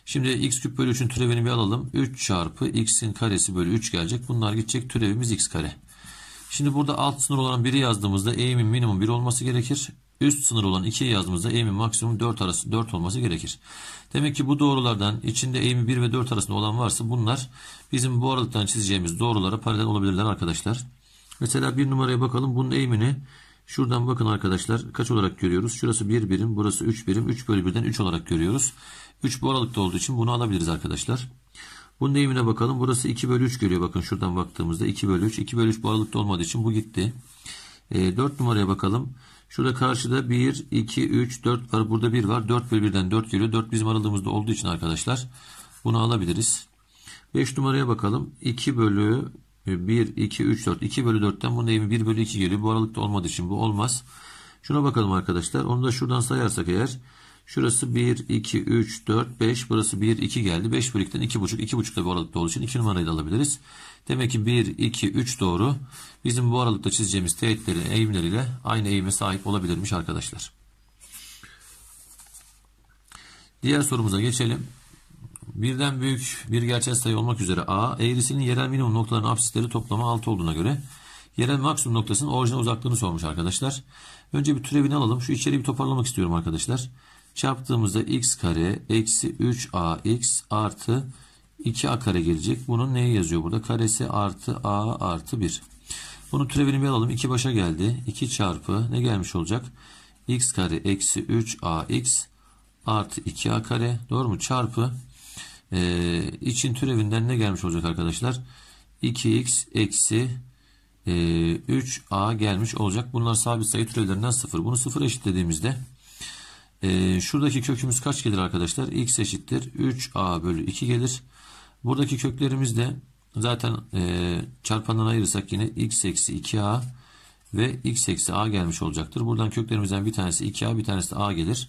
Şimdi x küp bölü 3'ün türevini bir alalım. 3 çarpı x'in karesi bölü 3 gelecek. Bunlar gidecek türevimiz x kare. Şimdi burada alt sınır olan 1'i yazdığımızda eğimin minimum 1 olması gerekir. Üst sınır olan 2'yi yazdığımızda eğimin maksimum 4 arası 4 olması gerekir. Demek ki bu doğrulardan içinde eğimi 1 ve 4 arasında olan varsa bunlar bizim bu aralıktan çizeceğimiz doğrulara paralel olabilirler arkadaşlar. Mesela bir numaraya bakalım. Bunun eğimini Şuradan bakın arkadaşlar kaç olarak görüyoruz? Şurası 1 bir birim, burası 3 birim. 3 bölü 1'den 3 olarak görüyoruz. 3 bu aralıkta olduğu için bunu alabiliriz arkadaşlar. Bunun eğimine bakalım. Burası 2 bölü 3 görüyor. Bakın şuradan baktığımızda 2 bölü 3. 2 bölü 3 bu aralıkta olmadığı için bu gitti. E, ee, 4 numaraya bakalım. Şurada karşıda 1, 2, 3, 4 var. Burada 1 var. 4 bölü 1'den 4 geliyor. 4 bizim aralığımızda olduğu için arkadaşlar bunu alabiliriz. 5 numaraya bakalım. 2 bölü 1, 2, 3, 4. 2 bölü 4'ten bunun eğimi 1 bölü 2 geliyor. Bu aralıkta olmadığı için bu olmaz. Şuna bakalım arkadaşlar. Onu da şuradan sayarsak eğer. Şurası 1, 2, 3, 4, 5. Burası 1, 2 geldi. 5 bölü bölükten 2,5. 2,5 da bu aralıkta olduğu için 2 numarayı da alabiliriz. Demek ki 1, 2, 3 doğru. Bizim bu aralıkta çizeceğimiz teğetlerin eğimleriyle aynı eğime sahip olabilirmiş arkadaşlar. Diğer sorumuza geçelim. Birden büyük bir gerçel sayı olmak üzere A, eğrisinin yerel minimum noktaların apsisleri toplamı 6 olduğuna göre yerel maksimum noktasının orijine uzaklığını sormuş arkadaşlar. Önce bir türevini alalım. Şu içeriği bir toparlamak istiyorum arkadaşlar. Çarptığımızda x kare eksi 3ax artı 2a kare gelecek. Bunun neyi yazıyor burada? Karesi artı a artı 1. Bunun türevini bir alalım. 2 başa geldi. 2 çarpı ne gelmiş olacak? x kare eksi 3ax artı 2a kare. Doğru mu? Çarpı ee, için türevinden ne gelmiş olacak arkadaşlar? 2x eksi e, 3a gelmiş olacak. Bunlar sabit sayı türevlerinden 0. Bunu 0 eşitlediğimizde e, şuradaki kökümüz kaç gelir arkadaşlar? x eşittir 3a bölü 2 gelir. Buradaki köklerimiz de zaten e, çarpandan ayırırsak yine x eksi 2a ve x eksi a gelmiş olacaktır. Buradan köklerimizden bir tanesi 2a bir tanesi de a gelir.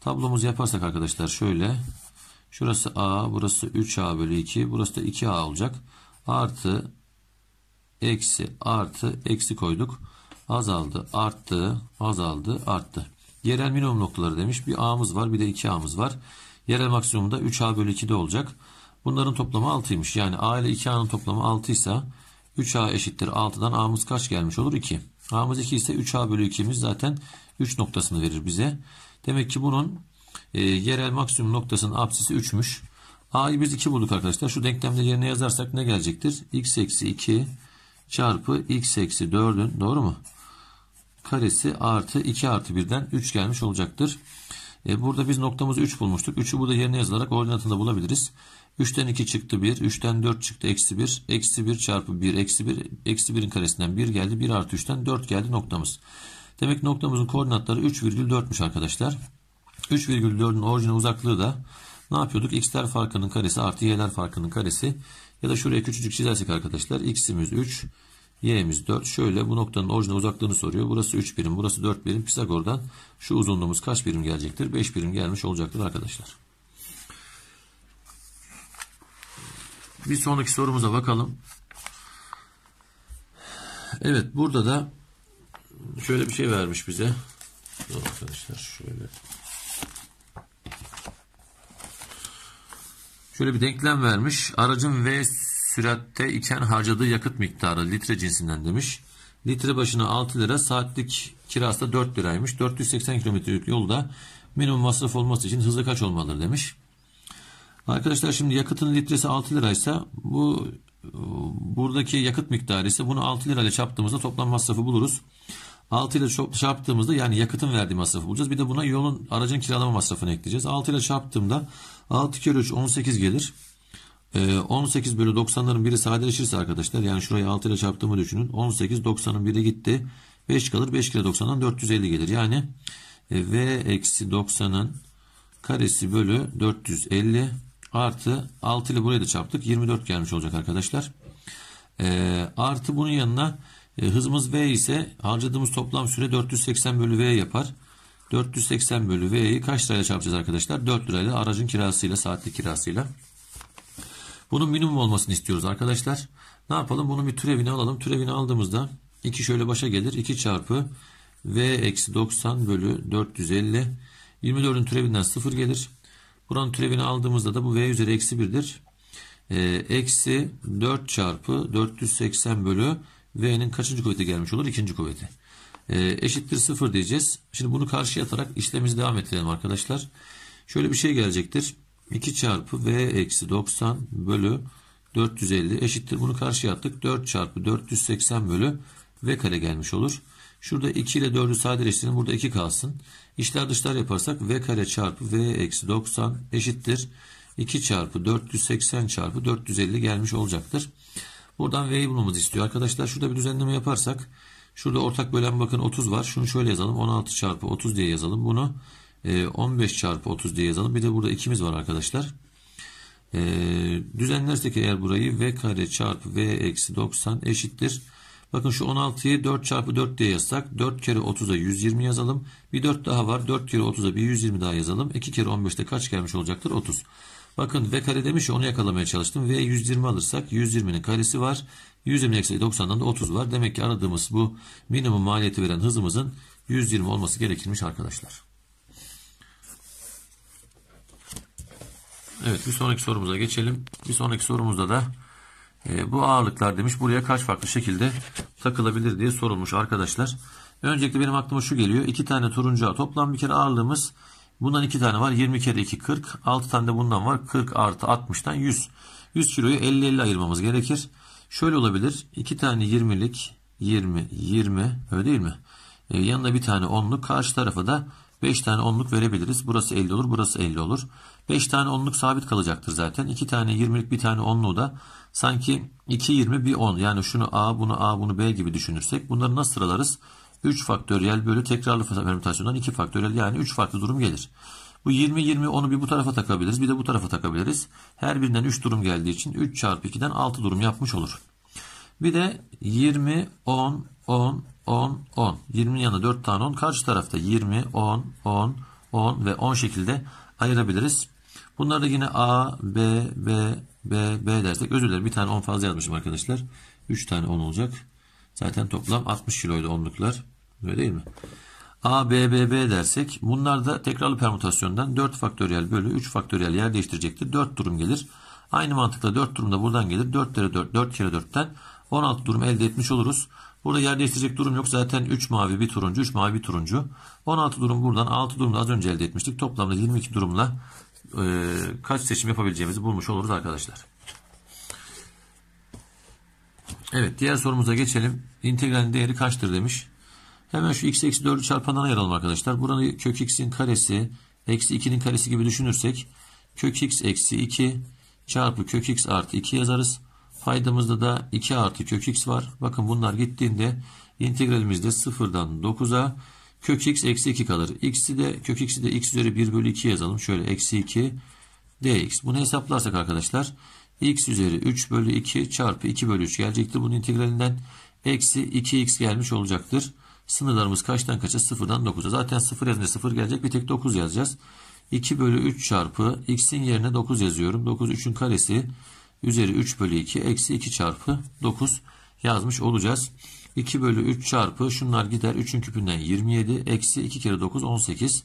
Tablomuzu yaparsak arkadaşlar şöyle Şurası A, burası 3A bölü 2, burası da 2A olacak. Artı, eksi, artı, eksi koyduk. Azaldı, arttı, azaldı, arttı. Yerel minimum noktaları demiş. Bir A'mız var, bir de 2A'mız var. Yerel maksimum da 3A bölü 2'de olacak. Bunların toplamı 6'ymış. Yani A ile 2A'nın toplamı 6 ise 3A eşittir 6'dan A'mız kaç gelmiş olur? 2. A'mız 2 ise 3A bölü 2'miz zaten 3 noktasını verir bize. Demek ki bunun e, yerel maksimum noktasının apsisi 3'müş. A'yı biz 2 bulduk arkadaşlar. Şu denklemde yerine yazarsak ne gelecektir? x eksi 2 çarpı x eksi 4'ün doğru mu? Karesi artı 2 artı 1'den 3 gelmiş olacaktır. E, burada biz noktamızı 3 bulmuştuk. 3'ü burada yerine yazılarak ordinatında bulabiliriz. 3'ten 2 çıktı 1. 3'ten 4 çıktı eksi 1. Eksi 1 çarpı 1 eksi 1. Eksi 1'in karesinden 1 geldi. 1 artı 3'ten 4 geldi noktamız. Demek noktamızın koordinatları 3,4'müş arkadaşlar. 3,4'ün orijine uzaklığı da ne yapıyorduk? X'ler farkının karesi artı Y'ler farkının karesi. Ya da şuraya küçücük çizersek arkadaşlar X'imiz 3, Y'miz 4. Şöyle bu noktanın orijine uzaklığını soruyor. Burası 3 birim, burası 4 birim. Pisagor'dan şu uzunluğumuz kaç birim gelecektir? 5 birim gelmiş olacaktır arkadaşlar. Bir sonraki sorumuza bakalım. Evet burada da şöyle bir şey vermiş bize. Dur arkadaşlar şöyle Şöyle bir denklem vermiş. Aracın V süratte iken harcadığı yakıt miktarı litre cinsinden demiş. Litre başına 6 lira saatlik kirası da 4 liraymış. 480 kilometrelik yolda minimum masraf olması için hızlı kaç olmalıdır demiş. Arkadaşlar şimdi yakıtın litresi 6 liraysa bu buradaki yakıt miktarı ise bunu 6 lirayla çarptığımızda toplam masrafı buluruz. 6 ile çarptığımızda yani yakıtın verdiği masrafı bulacağız. Bir de buna yolun aracın kiralama masrafını ekleyeceğiz. 6 ile çarptığımda 6 kere 3 18 gelir. 18 ee, bölü 90'ların biri sadeleşirse arkadaşlar yani şurayı 6 ile çarptığımı düşünün. 18 90'ın biri gitti. 5 kalır. 5 kere 90'dan 450 gelir. Yani e, V eksi 90'ın karesi bölü 450 artı 6 ile burayı da çarptık. 24 gelmiş olacak arkadaşlar. Ee, artı bunun yanına e, hızımız V ise harcadığımız toplam süre 480 bölü V yapar. 480 bölü V'yi kaç lirayla çarpacağız arkadaşlar? 4 lirayla aracın kirasıyla, saatlik kirasıyla. Bunun minimum olmasını istiyoruz arkadaşlar. Ne yapalım? Bunun bir türevini alalım. Türevini aldığımızda 2 şöyle başa gelir. 2 çarpı V eksi 90 bölü 450. 24'ün türevinden 0 gelir. Buranın türevini aldığımızda da bu V üzeri eksi 1'dir. Ee, eksi 4 çarpı 480 bölü V'nin kaçıncı kuvveti gelmiş olur? İkinci kuvveti e, eşittir 0 diyeceğiz. Şimdi bunu karşıya atarak işlemimizi devam ettirelim arkadaşlar. Şöyle bir şey gelecektir. 2 çarpı v eksi 90 bölü 450 eşittir. Bunu karşıya attık. 4 çarpı 480 bölü v kare gelmiş olur. Şurada 2 ile 4'ü sadeleştirin. Burada 2 kalsın. İşler dışlar yaparsak v kare çarpı v eksi 90 eşittir. 2 çarpı 480 çarpı 450 gelmiş olacaktır. Buradan v'yi bulmamızı istiyor. Arkadaşlar şurada bir düzenleme yaparsak Şurada ortak bölen bakın 30 var. Şunu şöyle yazalım. 16 çarpı 30 diye yazalım. Bunu 15 ee, çarpı 30 diye yazalım. Bir de burada ikimiz var arkadaşlar. Ee, düzenlersek eğer burayı v kare çarpı v eksi 90 eşittir. Bakın şu 16'yı 4 çarpı 4 diye yazsak 4 kere 30'a 120 yazalım. Bir 4 daha var. 4 kere 30'a bir 120 daha yazalım. 2 kere 15'te kaç gelmiş olacaktır? 30. Bakın V kare demiş ya onu yakalamaya çalıştım. V 120 alırsak 120'nin karesi var. 120 eksi 90'dan da 30 var. Demek ki aradığımız bu minimum maliyeti veren hızımızın 120 olması gerekirmiş arkadaşlar. Evet bir sonraki sorumuza geçelim. Bir sonraki sorumuzda da e, bu ağırlıklar demiş buraya kaç farklı şekilde takılabilir diye sorulmuş arkadaşlar. Öncelikle benim aklıma şu geliyor. iki tane turuncuğa toplam bir kere ağırlığımız Bundan 2 tane var. 20 kere 2 40. 6 tane de bundan var. 40 artı 60'tan 100. 100 kiloyu 50-50 ayırmamız gerekir. Şöyle olabilir. 2 tane 20'lik 20, 20 öyle değil mi? Ee, yanına bir tane 10'luk karşı tarafa da 5 tane 10'luk verebiliriz. Burası 50 olur, burası 50 olur. 5 tane 10'luk sabit kalacaktır zaten. 2 tane 20'lik bir tane 10'lu da sanki 2 20 bir 10. Yani şunu A, bunu A, bunu B gibi düşünürsek bunları nasıl sıralarız? 3 faktöriyel bölü tekrarlı permütasyondan 2 faktöriyel yani 3 farklı durum gelir. Bu 20 20 onu bir bu tarafa takabiliriz bir de bu tarafa takabiliriz. Her birinden 3 durum geldiği için 3 çarpı 2'den 6 durum yapmış olur. Bir de 20 10 10 10 10 20'nin yanına 4 tane 10 karşı tarafta 20 10 10 10 ve 10 şekilde ayırabiliriz. Bunları da yine A, B, B, B, B dersek özür dilerim bir tane 10 fazla yazmışım arkadaşlar. 3 tane 10 olacak. Zaten toplam 60 kiloydu onluklar. Öyle değil mi? A, B, B, B dersek bunlar da tekrarlı permütasyondan 4 faktöriyel bölü 3 faktöriyel yer değiştirecektir. 4 durum gelir. Aynı mantıkla 4 durum da buradan gelir. 4 kere 4, 4 kere 4'ten 16 durum elde etmiş oluruz. Burada yer değiştirecek durum yok. Zaten 3 mavi bir turuncu, 3 mavi bir turuncu. 16 durum buradan 6 durum da az önce elde etmiştik. Toplamda 22 durumla e, kaç seçim yapabileceğimizi bulmuş oluruz arkadaşlar. Evet diğer sorumuza geçelim integralin değeri kaçtır demiş. Hemen şu x eksi 4'ü çarpandan ayıralım arkadaşlar. Buranı kök x'in karesi eksi 2'nin karesi gibi düşünürsek kök x eksi 2 çarpı kök x artı 2 yazarız. Faydamızda da 2 artı kök x var. Bakın bunlar gittiğinde integralimizde 0'dan 9'a kök x eksi 2 kalır. X'i de kök x'i de x üzeri 1 bölü 2 yazalım. Şöyle eksi 2 dx. Bunu hesaplarsak arkadaşlar x üzeri 3 bölü 2 çarpı 2 bölü 3 gelecektir bunun integralinden eksi 2x gelmiş olacaktır. Sınırlarımız kaçtan kaça? 0'dan 9'a. Zaten 0 yazınca 0 gelecek. Bir tek 9 yazacağız. 2 bölü 3 çarpı x'in yerine 9 yazıyorum. 9 3'ün karesi üzeri 3 bölü 2 eksi 2 çarpı 9 yazmış olacağız. 2 bölü 3 çarpı şunlar gider 3'ün küpünden 27 eksi 2 kere 9 18.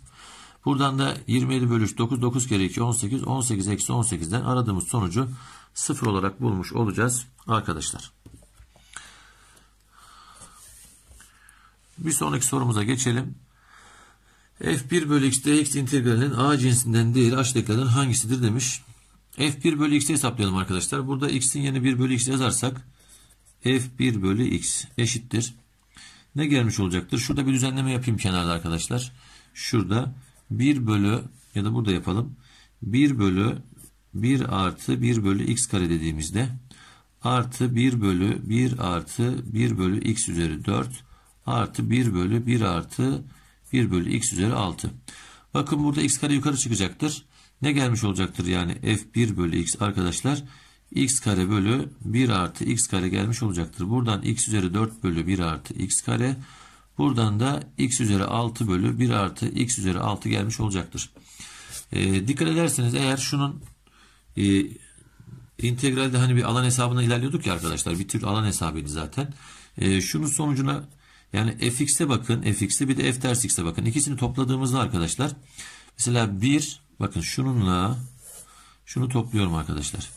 Buradan da 27 bölü 3 9 9 kere 2 18 18 eksi 18'den aradığımız sonucu 0 olarak bulmuş olacağız arkadaşlar. Bir sonraki sorumuza geçelim. F1 bölü x dx integralinin a cinsinden değil h degreden hangisidir demiş. F1 bölü x'i hesaplayalım arkadaşlar. Burada x'in yerine 1 bölü x yazarsak F1 bölü x eşittir. Ne gelmiş olacaktır? Şurada bir düzenleme yapayım kenarda arkadaşlar. Şurada 1 bölü ya da burada yapalım. 1 bölü 1 artı 1 bölü x kare dediğimizde artı 1 bölü 1 artı 1 bölü x üzeri 4 artı 1 bölü 1 artı 1 bölü x üzeri 6. Bakın burada x kare yukarı çıkacaktır. Ne gelmiş olacaktır yani f1 bölü x arkadaşlar x kare bölü 1 artı x kare gelmiş olacaktır. Buradan x üzeri 4 bölü 1 artı x kare. Buradan da x üzeri 6 bölü 1 artı x üzeri 6 gelmiş olacaktır. E, dikkat ederseniz eğer şunun e, integralde hani bir alan hesabına ilerliyorduk ya arkadaşlar. Bir tür alan hesabıydı zaten. E, şunun sonucuna yani fx'e bakın fx'e bir de f ters x'e bakın. İkisini topladığımızda arkadaşlar mesela 1 bakın şununla şunu topluyorum arkadaşlar.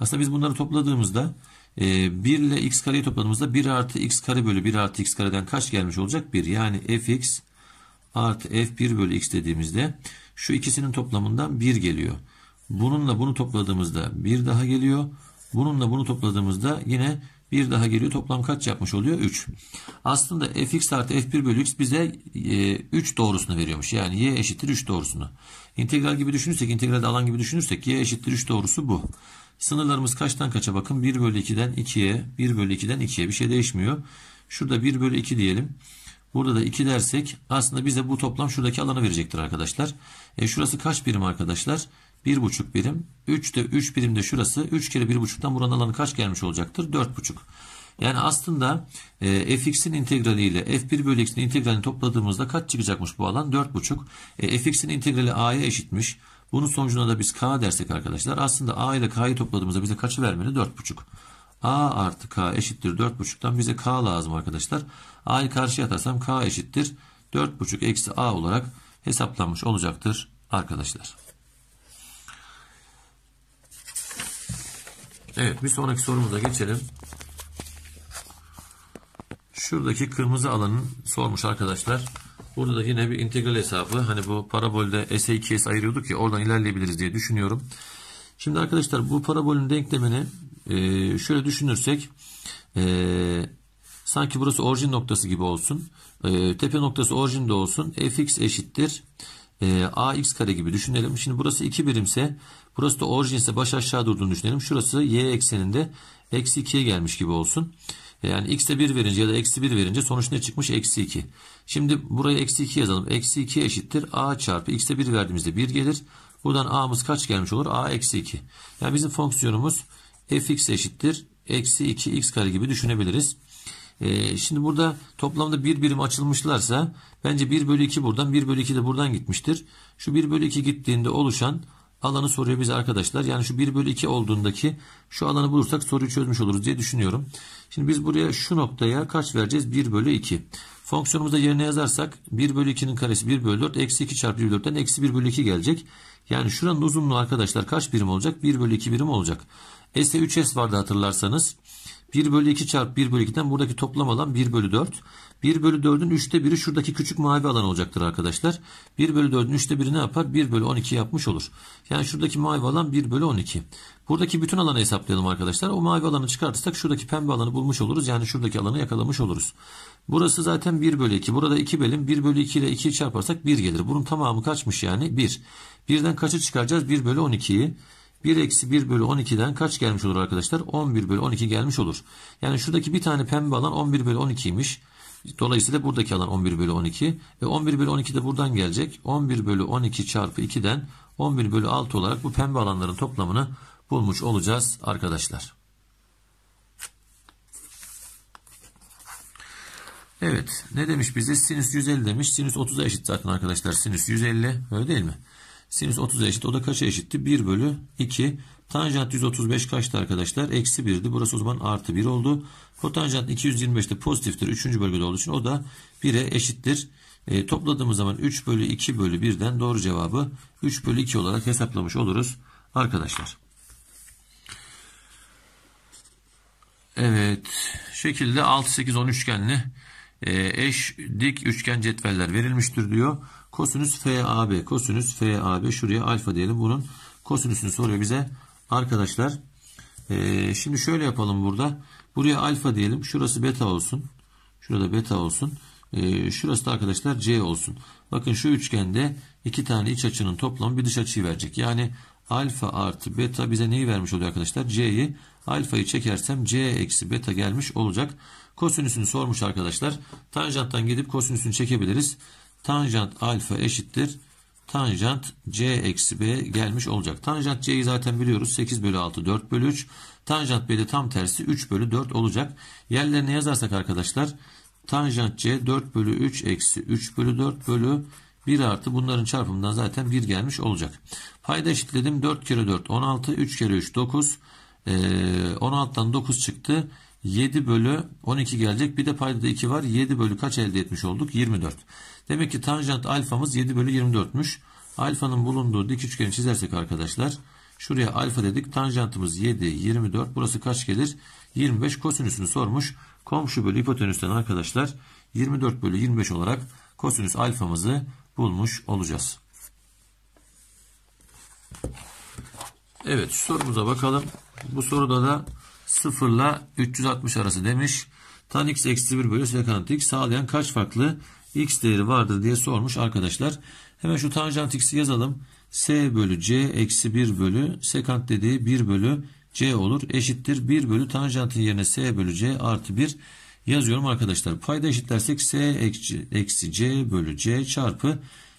Aslında biz bunları topladığımızda 1 e, ile x kareyi topladığımızda 1 artı x kare bölü 1 artı x kareden kaç gelmiş olacak? 1 yani fx artı f1 bölü x dediğimizde şu ikisinin toplamından 1 geliyor. Bununla bunu topladığımızda 1 daha geliyor. Bununla bunu topladığımızda yine 1 daha geliyor. Toplam kaç yapmış oluyor? 3. Aslında fx artı f1 bölü x bize e, 3 doğrusunu veriyormuş. Yani y eşittir 3 doğrusunu. İntegral gibi düşünürsek, integral alan gibi düşünürsek y eşittir 3 doğrusu bu. Sınırlarımız kaçtan kaça bakın. 1 bölü 2'den 2'ye, 1 bölü 2'den 2'ye bir şey değişmiyor. Şurada 1 bölü 2 diyelim. Burada da 2 dersek aslında bize bu toplam şuradaki alanı verecektir arkadaşlar. E, şurası kaç birim arkadaşlar? Arkadaşlar. Bir buçuk birim. 3 de 3 birim de şurası. 3 kere 1,5'tan buranın alanı kaç gelmiş olacaktır? 4,5. Yani aslında e, fx'in integrali ile f1 bölü x'in integralini topladığımızda kaç çıkacakmış bu alan? 4,5. E, fx'in integrali a'ya eşitmiş. Bunun sonucuna da biz k dersek arkadaşlar aslında a ile k'yı topladığımızda bize kaçı vermeli? 4,5. a artı k eşittir 4,5'tan bize k lazım arkadaşlar. a'yı karşıya atarsam k eşittir 4,5 eksi a olarak hesaplanmış olacaktır arkadaşlar. Evet bir sonraki sorumuza geçelim. Şuradaki kırmızı alanın sormuş arkadaşlar. Burada da yine bir integral hesabı. Hani bu parabolde s 2S ayırıyorduk ya oradan ilerleyebiliriz diye düşünüyorum. Şimdi arkadaşlar bu parabolün denklemini e, şöyle düşünürsek e, sanki burası orijin noktası gibi olsun. E, tepe noktası orijinde olsun. fx eşittir. E, ax kare gibi düşünelim. Şimdi burası 2 birimse Burası da orijin ise baş aşağı durduğunu düşünelim. Şurası y ekseninde eksi 2'ye gelmiş gibi olsun. E, yani x'e 1 verince ya da eksi 1 verince sonuç ne çıkmış? Eksi 2. Şimdi buraya eksi 2 yazalım. Eksi 2 eşittir. a çarpı x'e 1 verdiğimizde 1 gelir. Buradan a'mız kaç gelmiş olur? a eksi 2. Yani bizim fonksiyonumuz fx eşittir. Eksi 2 x kare gibi düşünebiliriz. Ee, şimdi burada toplamda 1 birim açılmışlarsa bence 1 bölü 2 buradan 1 bölü 2 de buradan gitmiştir. Şu 1 bölü 2 gittiğinde oluşan alanı soruyor bize arkadaşlar. Yani şu 1 bölü 2 olduğundaki şu alanı bulursak soruyu çözmüş oluruz diye düşünüyorum. Şimdi biz buraya şu noktaya kaç vereceğiz? 1 bölü 2. Fonksiyonumuzda yerine yazarsak 1 bölü 2'nin karesi 1 bölü 4 eksi 2 çarpı 1 bölü 4'ten eksi 1 bölü 2 gelecek. Yani şuranın uzunluğu arkadaşlar kaç birim olacak? 1 bölü 2 birim olacak. S'e 3S vardı hatırlarsanız. 1 bölü 2 çarpı 1 bölü 2'den buradaki toplam alan 1 bölü 4. 1 bölü 4'ün 3'te 1'i şuradaki küçük mavi alan olacaktır arkadaşlar. 1 bölü 4'ün 3'te 1'i ne yapar? 1 bölü 12 yapmış olur. Yani şuradaki mavi alan 1 bölü 12. Buradaki bütün alanı hesaplayalım arkadaşlar. O mavi alanı çıkartırsak şuradaki pembe alanı bulmuş oluruz. Yani şuradaki alanı yakalamış oluruz. Burası zaten 1 bölü 2. Burada 2 bölüm. 1 bölü 2 ile 2'yi çarparsak 1 gelir. Bunun tamamı kaçmış yani? 1. 1'den kaçı çıkaracağız? 1 bölü 12'yi. 1 eksi 1 bölü 12'den kaç gelmiş olur arkadaşlar? 11 bölü 12 gelmiş olur. Yani şuradaki bir tane pembe alan 11 bölü 12'ymiş. Dolayısıyla buradaki alan 11 bölü 12. Ve 11 bölü 12 de buradan gelecek. 11 bölü 12 çarpı 2'den 11 bölü 6 olarak bu pembe alanların toplamını bulmuş olacağız arkadaşlar. Evet ne demiş bize sinüs 150 demiş. Sinüs 30'a eşit zaten arkadaşlar sinüs 150 öyle değil mi? Sinüs 30'a eşit. O da kaça eşitti? 1 bölü 2. Tanjant 135 kaçtı arkadaşlar? Eksi 1'di. Burası o zaman artı 1 oldu. Kotanjant 225 de pozitiftir. 3. bölgede olduğu için o da 1'e eşittir. E, topladığımız zaman 3 bölü 2 bölü 1'den doğru cevabı 3 bölü 2 olarak hesaplamış oluruz arkadaşlar. Evet. Şekilde 6, 8, 10 üçgenli e, eş dik üçgen cetveller verilmiştir diyor. Kosinüs FAB. Kosinüs FAB. Şuraya alfa diyelim. Bunun kosinüsünü soruyor bize. Arkadaşlar ee, şimdi şöyle yapalım burada. Buraya alfa diyelim. Şurası beta olsun. Şurada beta olsun. Ee, şurası da arkadaşlar C olsun. Bakın şu üçgende iki tane iç açının toplamı bir dış açıyı verecek. Yani alfa artı beta bize neyi vermiş oluyor arkadaşlar? C'yi alfayı çekersem C eksi beta gelmiş olacak. Kosinüsünü sormuş arkadaşlar. Tanjanttan gidip kosinüsünü çekebiliriz tanjant alfa eşittir tanjant c eksi b gelmiş olacak. Tanjant c'yi zaten biliyoruz 8 bölü 6 4 bölü 3. Tanjant b de tam tersi 3 bölü 4 olacak. Yerlerine yazarsak arkadaşlar tanjant c 4 bölü 3 eksi 3 bölü 4 bölü 1 artı bunların çarpımından zaten 1 gelmiş olacak. Payda eşitledim 4 kere 4 16 3 kere 3 9 ee, 16'dan 9 çıktı. 7 bölü 12 gelecek. Bir de paydada 2 var. 7 bölü kaç elde etmiş olduk? 24. Demek ki tanjant alfamız 7 bölü 24'müş. Alfanın bulunduğu dik üçgeni çizersek arkadaşlar şuraya alfa dedik. Tanjantımız 7, 24. Burası kaç gelir? 25 kosinüsünü sormuş. Komşu bölü hipotenüsten arkadaşlar 24 bölü 25 olarak kosinüs alfamızı bulmuş olacağız. Evet sorumuza bakalım. Bu soruda da 0 ile 360 arası demiş. Tan x eksi 1 bölü sekant x sağlayan kaç farklı x değeri vardır diye sormuş arkadaşlar. Hemen şu tanjant x'i yazalım. s bölü c eksi 1 bölü sekant dediği 1 bölü c olur. Eşittir 1 bölü tanjantın yerine s bölü c artı 1 yazıyorum arkadaşlar. Payda eşitlersek s eksi, c bölü c çarpı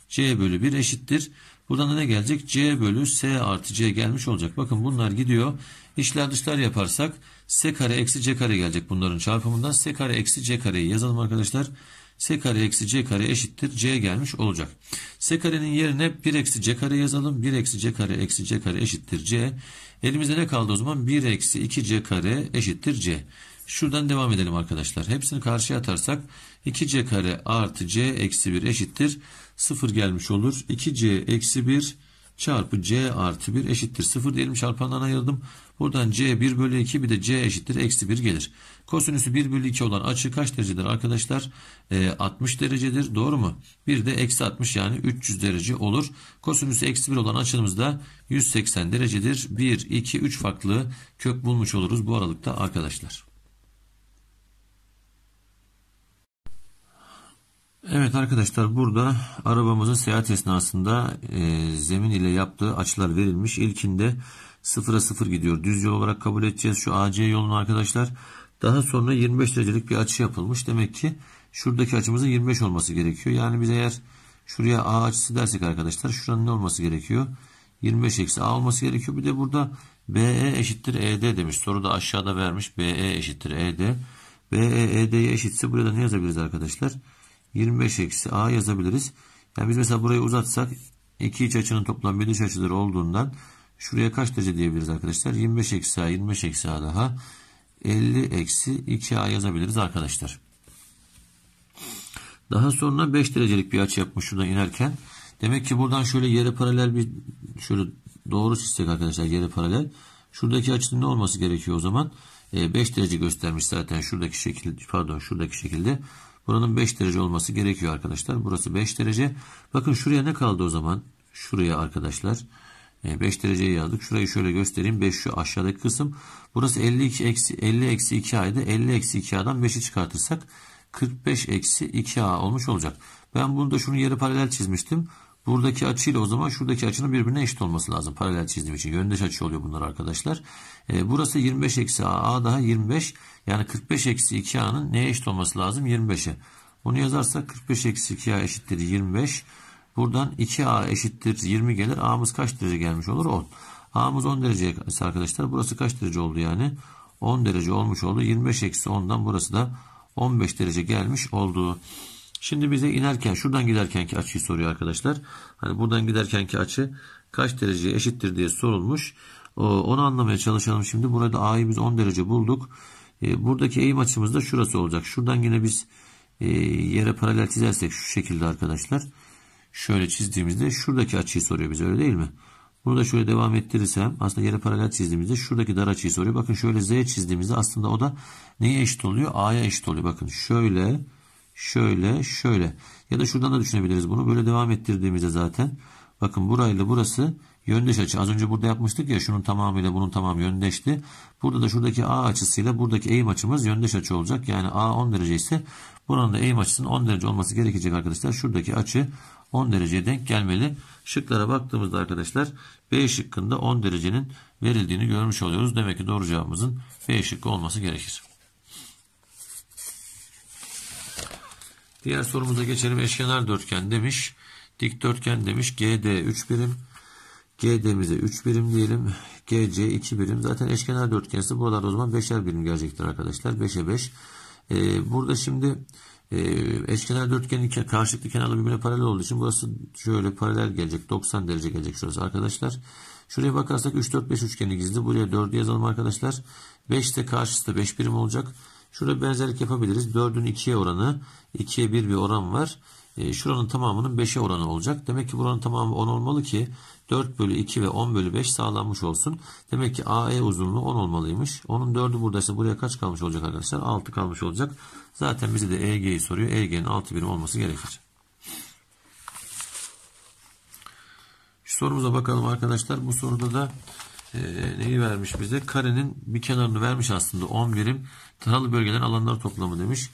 c bölü 1 eşittir. Buradan da ne gelecek? C bölü S artı C gelmiş olacak. Bakın bunlar gidiyor. İşler dışlar yaparsak S kare eksi C kare gelecek bunların çarpımından. S kare eksi C kareyi yazalım arkadaşlar. S kare eksi C kare eşittir. C gelmiş olacak. S karenin yerine 1 eksi C kare yazalım. 1 eksi C kare eksi C kare eşittir. C. Elimizde ne kaldı o zaman? 1 eksi 2 C kare eşittir. C. Şuradan devam edelim arkadaşlar. Hepsini karşıya atarsak 2C kare artı C eksi 1 eşittir. 0 gelmiş olur. 2c eksi 1 çarpı c artı 1 eşittir 0 diyelim çarpandan ayırdım. Buradan c 1 bölü 2 bir de c eşittir eksi 1 gelir. Kosinüsü 1 bölü 2 olan açı kaç derecedir arkadaşlar? E, ee, 60 derecedir doğru mu? Bir de eksi 60 yani 300 derece olur. Kosinüsü eksi 1 olan açımız da 180 derecedir. 1, 2, 3 farklı kök bulmuş oluruz bu aralıkta arkadaşlar. Evet arkadaşlar burada arabamızın seyahat esnasında e, zemin ile yaptığı açılar verilmiş. İlkinde sıfıra sıfır gidiyor. Düz yol olarak kabul edeceğiz şu AC yolunu arkadaşlar. Daha sonra 25 derecelik bir açı yapılmış. Demek ki şuradaki açımızın 25 olması gerekiyor. Yani biz eğer şuraya A açısı dersek arkadaşlar şuranın ne olması gerekiyor? 25 eksi A olması gerekiyor. Bir de burada BE eşittir ED demiş. Soru da aşağıda vermiş. BE eşittir ED. BE ED'ye eşitse burada ne yazabiliriz arkadaşlar? Arkadaşlar. 25 eksi a yazabiliriz. Yani biz mesela burayı uzatsak iki iç açının toplam bir dış açıları olduğundan şuraya kaç derece diyebiliriz arkadaşlar? 25 eksi a 25 eksi a daha 50 eksi 2a yazabiliriz arkadaşlar. Daha sonra 5 derecelik bir açı yapmış şuradan inerken. Demek ki buradan şöyle yere paralel bir şöyle doğru çizsek arkadaşlar yere paralel. Şuradaki açının ne olması gerekiyor o zaman? 5 e, derece göstermiş zaten şuradaki şekilde pardon şuradaki şekilde. Buranın 5 derece olması gerekiyor arkadaşlar. Burası 5 derece. Bakın şuraya ne kaldı o zaman? Şuraya arkadaşlar. 5 e, dereceyi yazdık. Şurayı şöyle göstereyim. 5 şu aşağıdaki kısım. Burası 52 eksi 50 eksi 2 aydı. 50 eksi 2 a'dan 5'i çıkartırsak 45 eksi 2 a olmuş olacak. Ben bunu da şunun yeri paralel çizmiştim. Buradaki açıyla o zaman şuradaki açının birbirine eşit olması lazım. Paralel çizdiğim için yöndeş açı oluyor bunlar arkadaşlar. E, burası 25 eksi a, a daha 25 yani 45 eksi 2 a'nın neye eşit olması lazım? 25'e. Bunu yazarsak 45 eksi 2 a eşittir 25. Buradan 2 a eşittir 20 gelir. A'mız kaç derece gelmiş olur? 10. A'mız 10 derece arkadaşlar. Burası kaç derece oldu yani? 10 derece olmuş oldu. 25 eksi 10'dan burası da 15 derece gelmiş oldu. Şimdi bize inerken şuradan giderkenki açıyı soruyor arkadaşlar. Hani buradan giderkenki açı kaç dereceye eşittir diye sorulmuş. Ee, onu anlamaya çalışalım. Şimdi burada A'yı biz 10 derece bulduk. Ee, buradaki eğim açımız da şurası olacak. Şuradan yine biz e, yere paralel çizersek şu şekilde arkadaşlar. Şöyle çizdiğimizde şuradaki açıyı soruyor bize öyle değil mi? Bunu da şöyle devam ettirirsem aslında yere paralel çizdiğimizde şuradaki dar açıyı soruyor. Bakın şöyle Z çizdiğimizde aslında o da neye eşit oluyor? A'ya eşit oluyor. Bakın şöyle Şöyle şöyle. Ya da şuradan da düşünebiliriz bunu. Böyle devam ettirdiğimizde zaten. Bakın burayla burası yöndeş açı. Az önce burada yapmıştık ya şunun tamamıyla bunun tamamı yöndeşti. Burada da şuradaki A açısıyla buradaki eğim açımız yöndeş açı olacak. Yani A 10 derece ise buranın da eğim açısının 10 derece olması gerekecek arkadaşlar. Şuradaki açı 10 dereceye denk gelmeli. Şıklara baktığımızda arkadaşlar B şıkkında 10 derecenin verildiğini görmüş oluyoruz. Demek ki doğru cevabımızın B şıkkı olması gerekir. Diğer sorumuza geçelim. Eşkenar dörtgen demiş. Dikdörtgen demiş. GD 3 birim. GD'mize 3 birim diyelim. GC 2 birim. Zaten eşkenar dörtgensi buralarda o zaman 5'er birim gelecektir arkadaşlar. 5'e 5. Ee, burada şimdi e, eşkenar dörtgenin karşılıklı kenarlı birbirine paralel olduğu için burası şöyle paralel gelecek. 90 derece gelecek şurası arkadaşlar. Şuraya bakarsak 3 4 5 üçgeni gizli. Buraya 4'ü yazalım arkadaşlar. 5 de karşısı da 5 birim olacak. Şurada benzerlik yapabiliriz. 4'ün 2'ye oranı 2'ye 1 bir oran var. E, şuranın tamamının 5'e oranı olacak. Demek ki buranın tamamı 10 olmalı ki 4 bölü 2 ve 10 bölü 5 sağlanmış olsun. Demek ki AE uzunluğu 10 olmalıymış. Onun 4'ü buradaysa buraya kaç kalmış olacak arkadaşlar? 6 kalmış olacak. Zaten bize de EG'yi soruyor. EG'nin 6 birim olması gerekir. Şu sorumuza bakalım arkadaşlar. Bu soruda da e, neyi vermiş bize? Karenin bir kenarını vermiş aslında 10 birim. Taralı bölgeden alanlar toplamı demiş.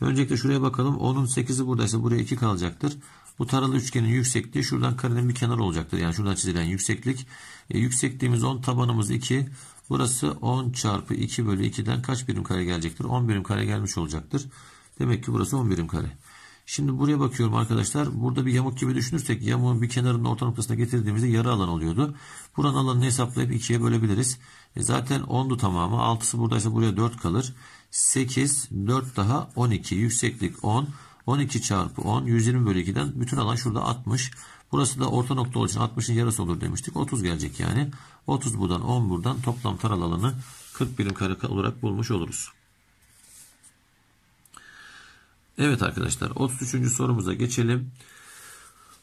Öncelikle şuraya bakalım. 10'un 8'i buradaysa buraya 2 kalacaktır. Bu taralı üçgenin yüksekliği şuradan karenin bir kenarı olacaktır. Yani şuradan çizilen yükseklik. E, yüksekliğimiz 10 tabanımız 2. Burası 10 çarpı 2 bölü 2'den kaç birim kare gelecektir? 10 birim kare gelmiş olacaktır. Demek ki burası 11 birim kare. Şimdi buraya bakıyorum arkadaşlar. Burada bir yamuk gibi düşünürsek yamuğun bir kenarını orta noktasına getirdiğimizde yarı alan oluyordu. Buranın alanını hesaplayıp ikiye bölebiliriz. E zaten 10'du tamamı. 6'sı buradaysa buraya 4 kalır. 8, 4 daha 12. Yükseklik 10. 12 çarpı 10, 120 bölü 2'den bütün alan şurada 60. Burası da orta nokta olduğu için 60'ın yarısı olur demiştik. 30 gelecek yani. 30 buradan 10 buradan toplam taral alanı 41'in kare olarak bulmuş oluruz. Evet arkadaşlar 33. sorumuza geçelim.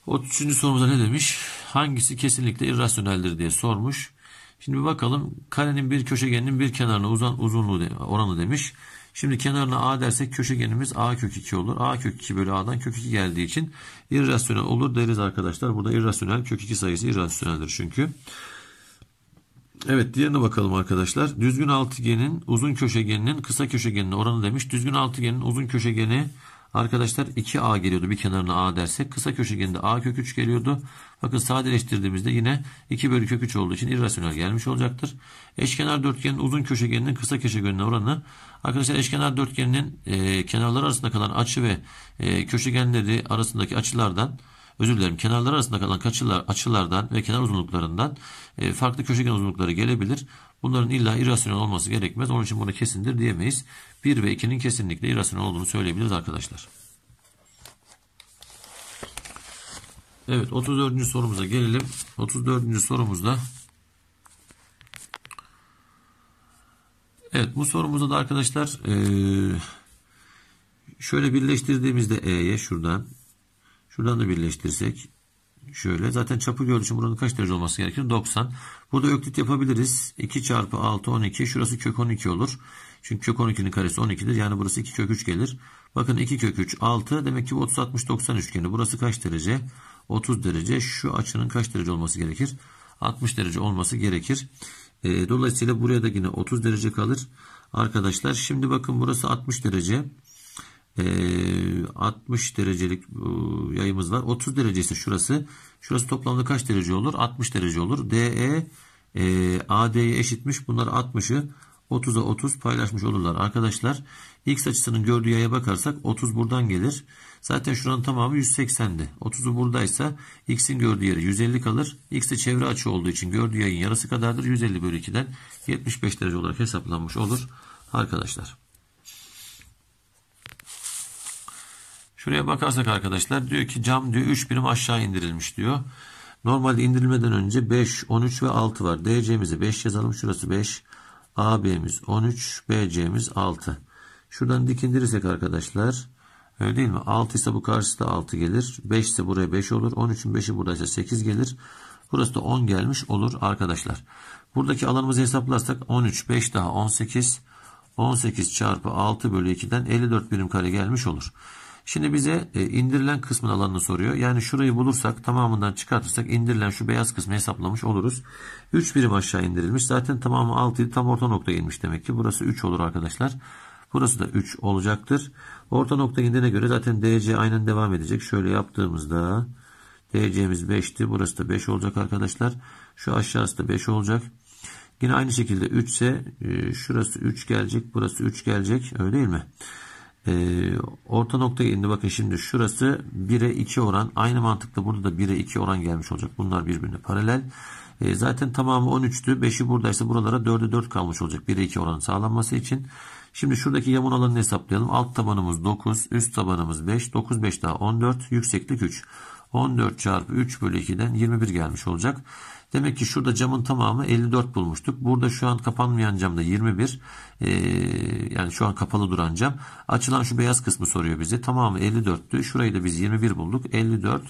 33. sorumuza ne demiş? Hangisi kesinlikle irrasyoneldir diye sormuş. Şimdi bir bakalım karenin bir köşegeninin bir kenarına uzan uzunluğu de, oranı demiş. Şimdi kenarına a dersek köşegenimiz a kök 2 olur. a kök 2 bölü a'dan kök 2 geldiği için irrasyonel olur deriz arkadaşlar. Burada irrasyonel kök 2 sayısı irrasyoneldir çünkü. Evet diğerine bakalım arkadaşlar. Düzgün altıgenin uzun köşegeninin kısa köşegenin oranı demiş. Düzgün altıgenin uzun köşegeni arkadaşlar 2A geliyordu bir kenarına A dersek. Kısa köşegende A kök 3 geliyordu. Bakın sadeleştirdiğimizde yine 2 bölü kök 3 olduğu için irrasyonel gelmiş olacaktır. Eşkenar dörtgenin uzun köşegeninin kısa köşegenin oranı arkadaşlar eşkenar dörtgenin e, kenarları arasında kalan açı ve e, köşegenleri arasındaki açılardan özür dilerim kenarlar arasında kalan açılar açılardan ve kenar uzunluklarından e, farklı köşegen uzunlukları gelebilir. Bunların illa irrasyonel olması gerekmez. Onun için bunu kesindir diyemeyiz. 1 ve 2'nin kesinlikle irrasyonel olduğunu söyleyebiliriz arkadaşlar. Evet 34. sorumuza gelelim. 34. sorumuzda Evet bu sorumuzda da arkadaşlar e, şöyle birleştirdiğimizde E'ye şuradan Şuradan da birleştirsek şöyle. Zaten çapı görünüşü buranın kaç derece olması gerekir? 90. Burada öklit yapabiliriz. 2 çarpı 6 12. Şurası kök 12 olur. Çünkü kök 12'nin karesi 12'dir. Yani burası 2 kök 3 gelir. Bakın 2 kök 3 6. Demek ki bu 30 60 90 üçgeni. Burası kaç derece? 30 derece. Şu açının kaç derece olması gerekir? 60 derece olması gerekir. E, dolayısıyla buraya da yine 30 derece kalır. Arkadaşlar şimdi bakın burası 60 derece. 60 ee, derecelik e, yayımız var. 30 derece ise şurası. Şurası toplamda kaç derece olur? 60 derece olur. DE e, e AD'ye eşitmiş. Bunlar 60'ı 30'a 30 paylaşmış olurlar arkadaşlar. X açısının gördüğü yaya bakarsak 30 buradan gelir. Zaten şuranın tamamı 180'di. 30'u buradaysa X'in gördüğü yeri 150 kalır. X de çevre açı olduğu için gördüğü yayın yarısı kadardır. 150 bölü 2'den 75 derece olarak hesaplanmış olur arkadaşlar. Şuraya bakarsak arkadaşlar diyor ki cam diyor 3 birim aşağı indirilmiş diyor. Normalde indirilmeden önce 5, 13 ve 6 var. DC'mize 5 yazalım. Şurası 5. AB'miz 13. BC'miz 6. Şuradan dik indirirsek arkadaşlar öyle değil mi? 6 ise bu karşısı da 6 gelir. 5 ise buraya 5 olur. 13'ün 5'i buradaysa 8 gelir. Burası da 10 gelmiş olur arkadaşlar. Buradaki alanımızı hesaplarsak 13, 5 daha 18. 18 çarpı 6 bölü 2'den 54 birim kare gelmiş olur. Şimdi bize e, indirilen kısmın alanını soruyor. Yani şurayı bulursak tamamından çıkartırsak indirilen şu beyaz kısmı hesaplamış oluruz. 3 birim aşağı indirilmiş. Zaten tamamı 6 tam orta noktaya inmiş demek ki. Burası 3 olur arkadaşlar. Burası da 3 olacaktır. Orta nokta indiğine göre zaten DC aynen devam edecek. Şöyle yaptığımızda DC'miz 5'ti. Burası da 5 olacak arkadaşlar. Şu aşağısı da 5 olacak. Yine aynı şekilde 3 ise e, şurası 3 gelecek. Burası 3 gelecek. Öyle değil mi? E, orta noktaya indi. Bakın şimdi şurası 1'e 2 oran. Aynı mantıkla burada da 1'e 2 oran gelmiş olacak. Bunlar birbirine paralel. E, zaten tamamı 13'tü. 5'i buradaysa buralara 4'e 4 kalmış olacak. 1'e 2 oranın sağlanması için. Şimdi şuradaki yamun alanını hesaplayalım. Alt tabanımız 9, üst tabanımız 5. 9, 5 daha 14, yükseklik 3. 14 çarpı 3 bölü 2'den 21 gelmiş olacak. Demek ki şurada camın tamamı 54 bulmuştuk. Burada şu an kapanmayan camda 21. Ee, yani şu an kapalı duran cam. Açılan şu beyaz kısmı soruyor bize. Tamamı 54'tü. Şurayı da biz 21 bulduk. 54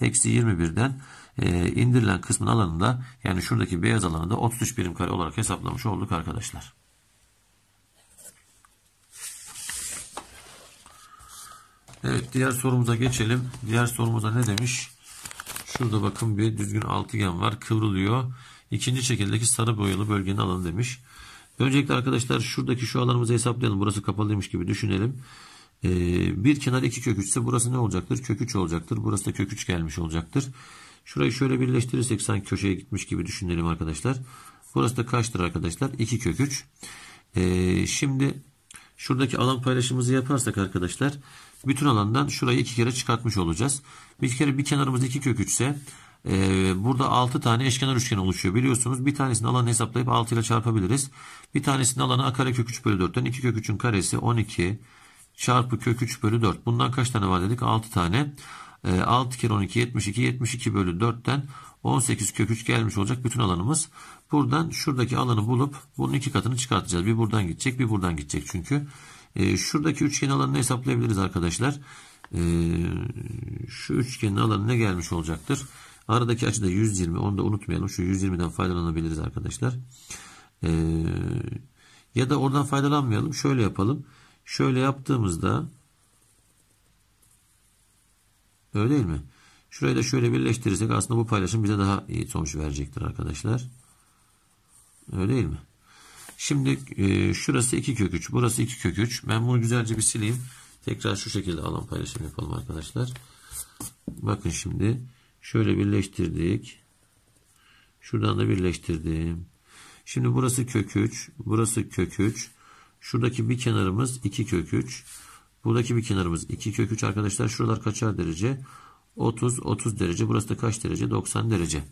eksi 21'den e, indirilen kısmın alanında yani şuradaki beyaz alanı da 33 birim kare olarak hesaplamış olduk arkadaşlar. Evet diğer sorumuza geçelim. Diğer sorumuza ne demiş? Şurada bakın bir düzgün altıgen var. Kıvrılıyor. İkinci şekildeki sarı boyalı bölgenin alanı demiş. Öncelikle arkadaşlar şuradaki şu alanımızı hesaplayalım. Burası kapalıymış gibi düşünelim. Ee, bir kenar 2 kök 3 ise burası ne olacaktır? Kök 3 olacaktır. Burası da kök 3 gelmiş olacaktır. Şurayı şöyle birleştirirsek sanki köşeye gitmiş gibi düşünelim arkadaşlar. Burası da kaçtır arkadaşlar? 2 kök 3. Ee, şimdi Şuradaki alan paylaşımımızı yaparsak arkadaşlar bütün alandan şurayı iki kere çıkartmış olacağız. Bir kere bir kenarımız 2 kök 3 ise e, burada 6 tane eşkenar üçgen oluşuyor biliyorsunuz. Bir tanesini alanı hesaplayıp 6 ile çarpabiliriz. Bir tanesinin alanı a kare kök 3 bölü 4'ten 2 kök 3'ün karesi 12 çarpı kök 3 bölü 4. Bundan kaç tane var dedik? 6 tane. 6 e, kere 12 72 72 bölü 4'ten 18 kök 3 gelmiş olacak bütün alanımız. Buradan şuradaki alanı bulup bunun iki katını çıkartacağız. Bir buradan gidecek bir buradan gidecek çünkü. E, şuradaki üçgen alanını hesaplayabiliriz arkadaşlar. E, şu üçgenin alanı ne gelmiş olacaktır? Aradaki açı da 120 onu da unutmayalım. Şu 120'den faydalanabiliriz arkadaşlar. E, ya da oradan faydalanmayalım. Şöyle yapalım. Şöyle yaptığımızda öyle değil mi? Şurayı da şöyle birleştirirsek aslında bu paylaşım bize daha iyi sonuç verecektir arkadaşlar. Öyle değil mi? Şimdi e, şurası 2 kök 3. Burası 2 kök 3. Ben bunu güzelce bir sileyim. Tekrar şu şekilde alan paylaşım yapalım arkadaşlar. Bakın şimdi şöyle birleştirdik. Şuradan da birleştirdim. Şimdi burası kök 3. Burası kök 3. Şuradaki bir kenarımız 2 kök 3. Buradaki bir kenarımız 2 kök 3 arkadaşlar. Şuralar kaçar derece? 30, 30 derece. Burası da kaç derece? 90 derece.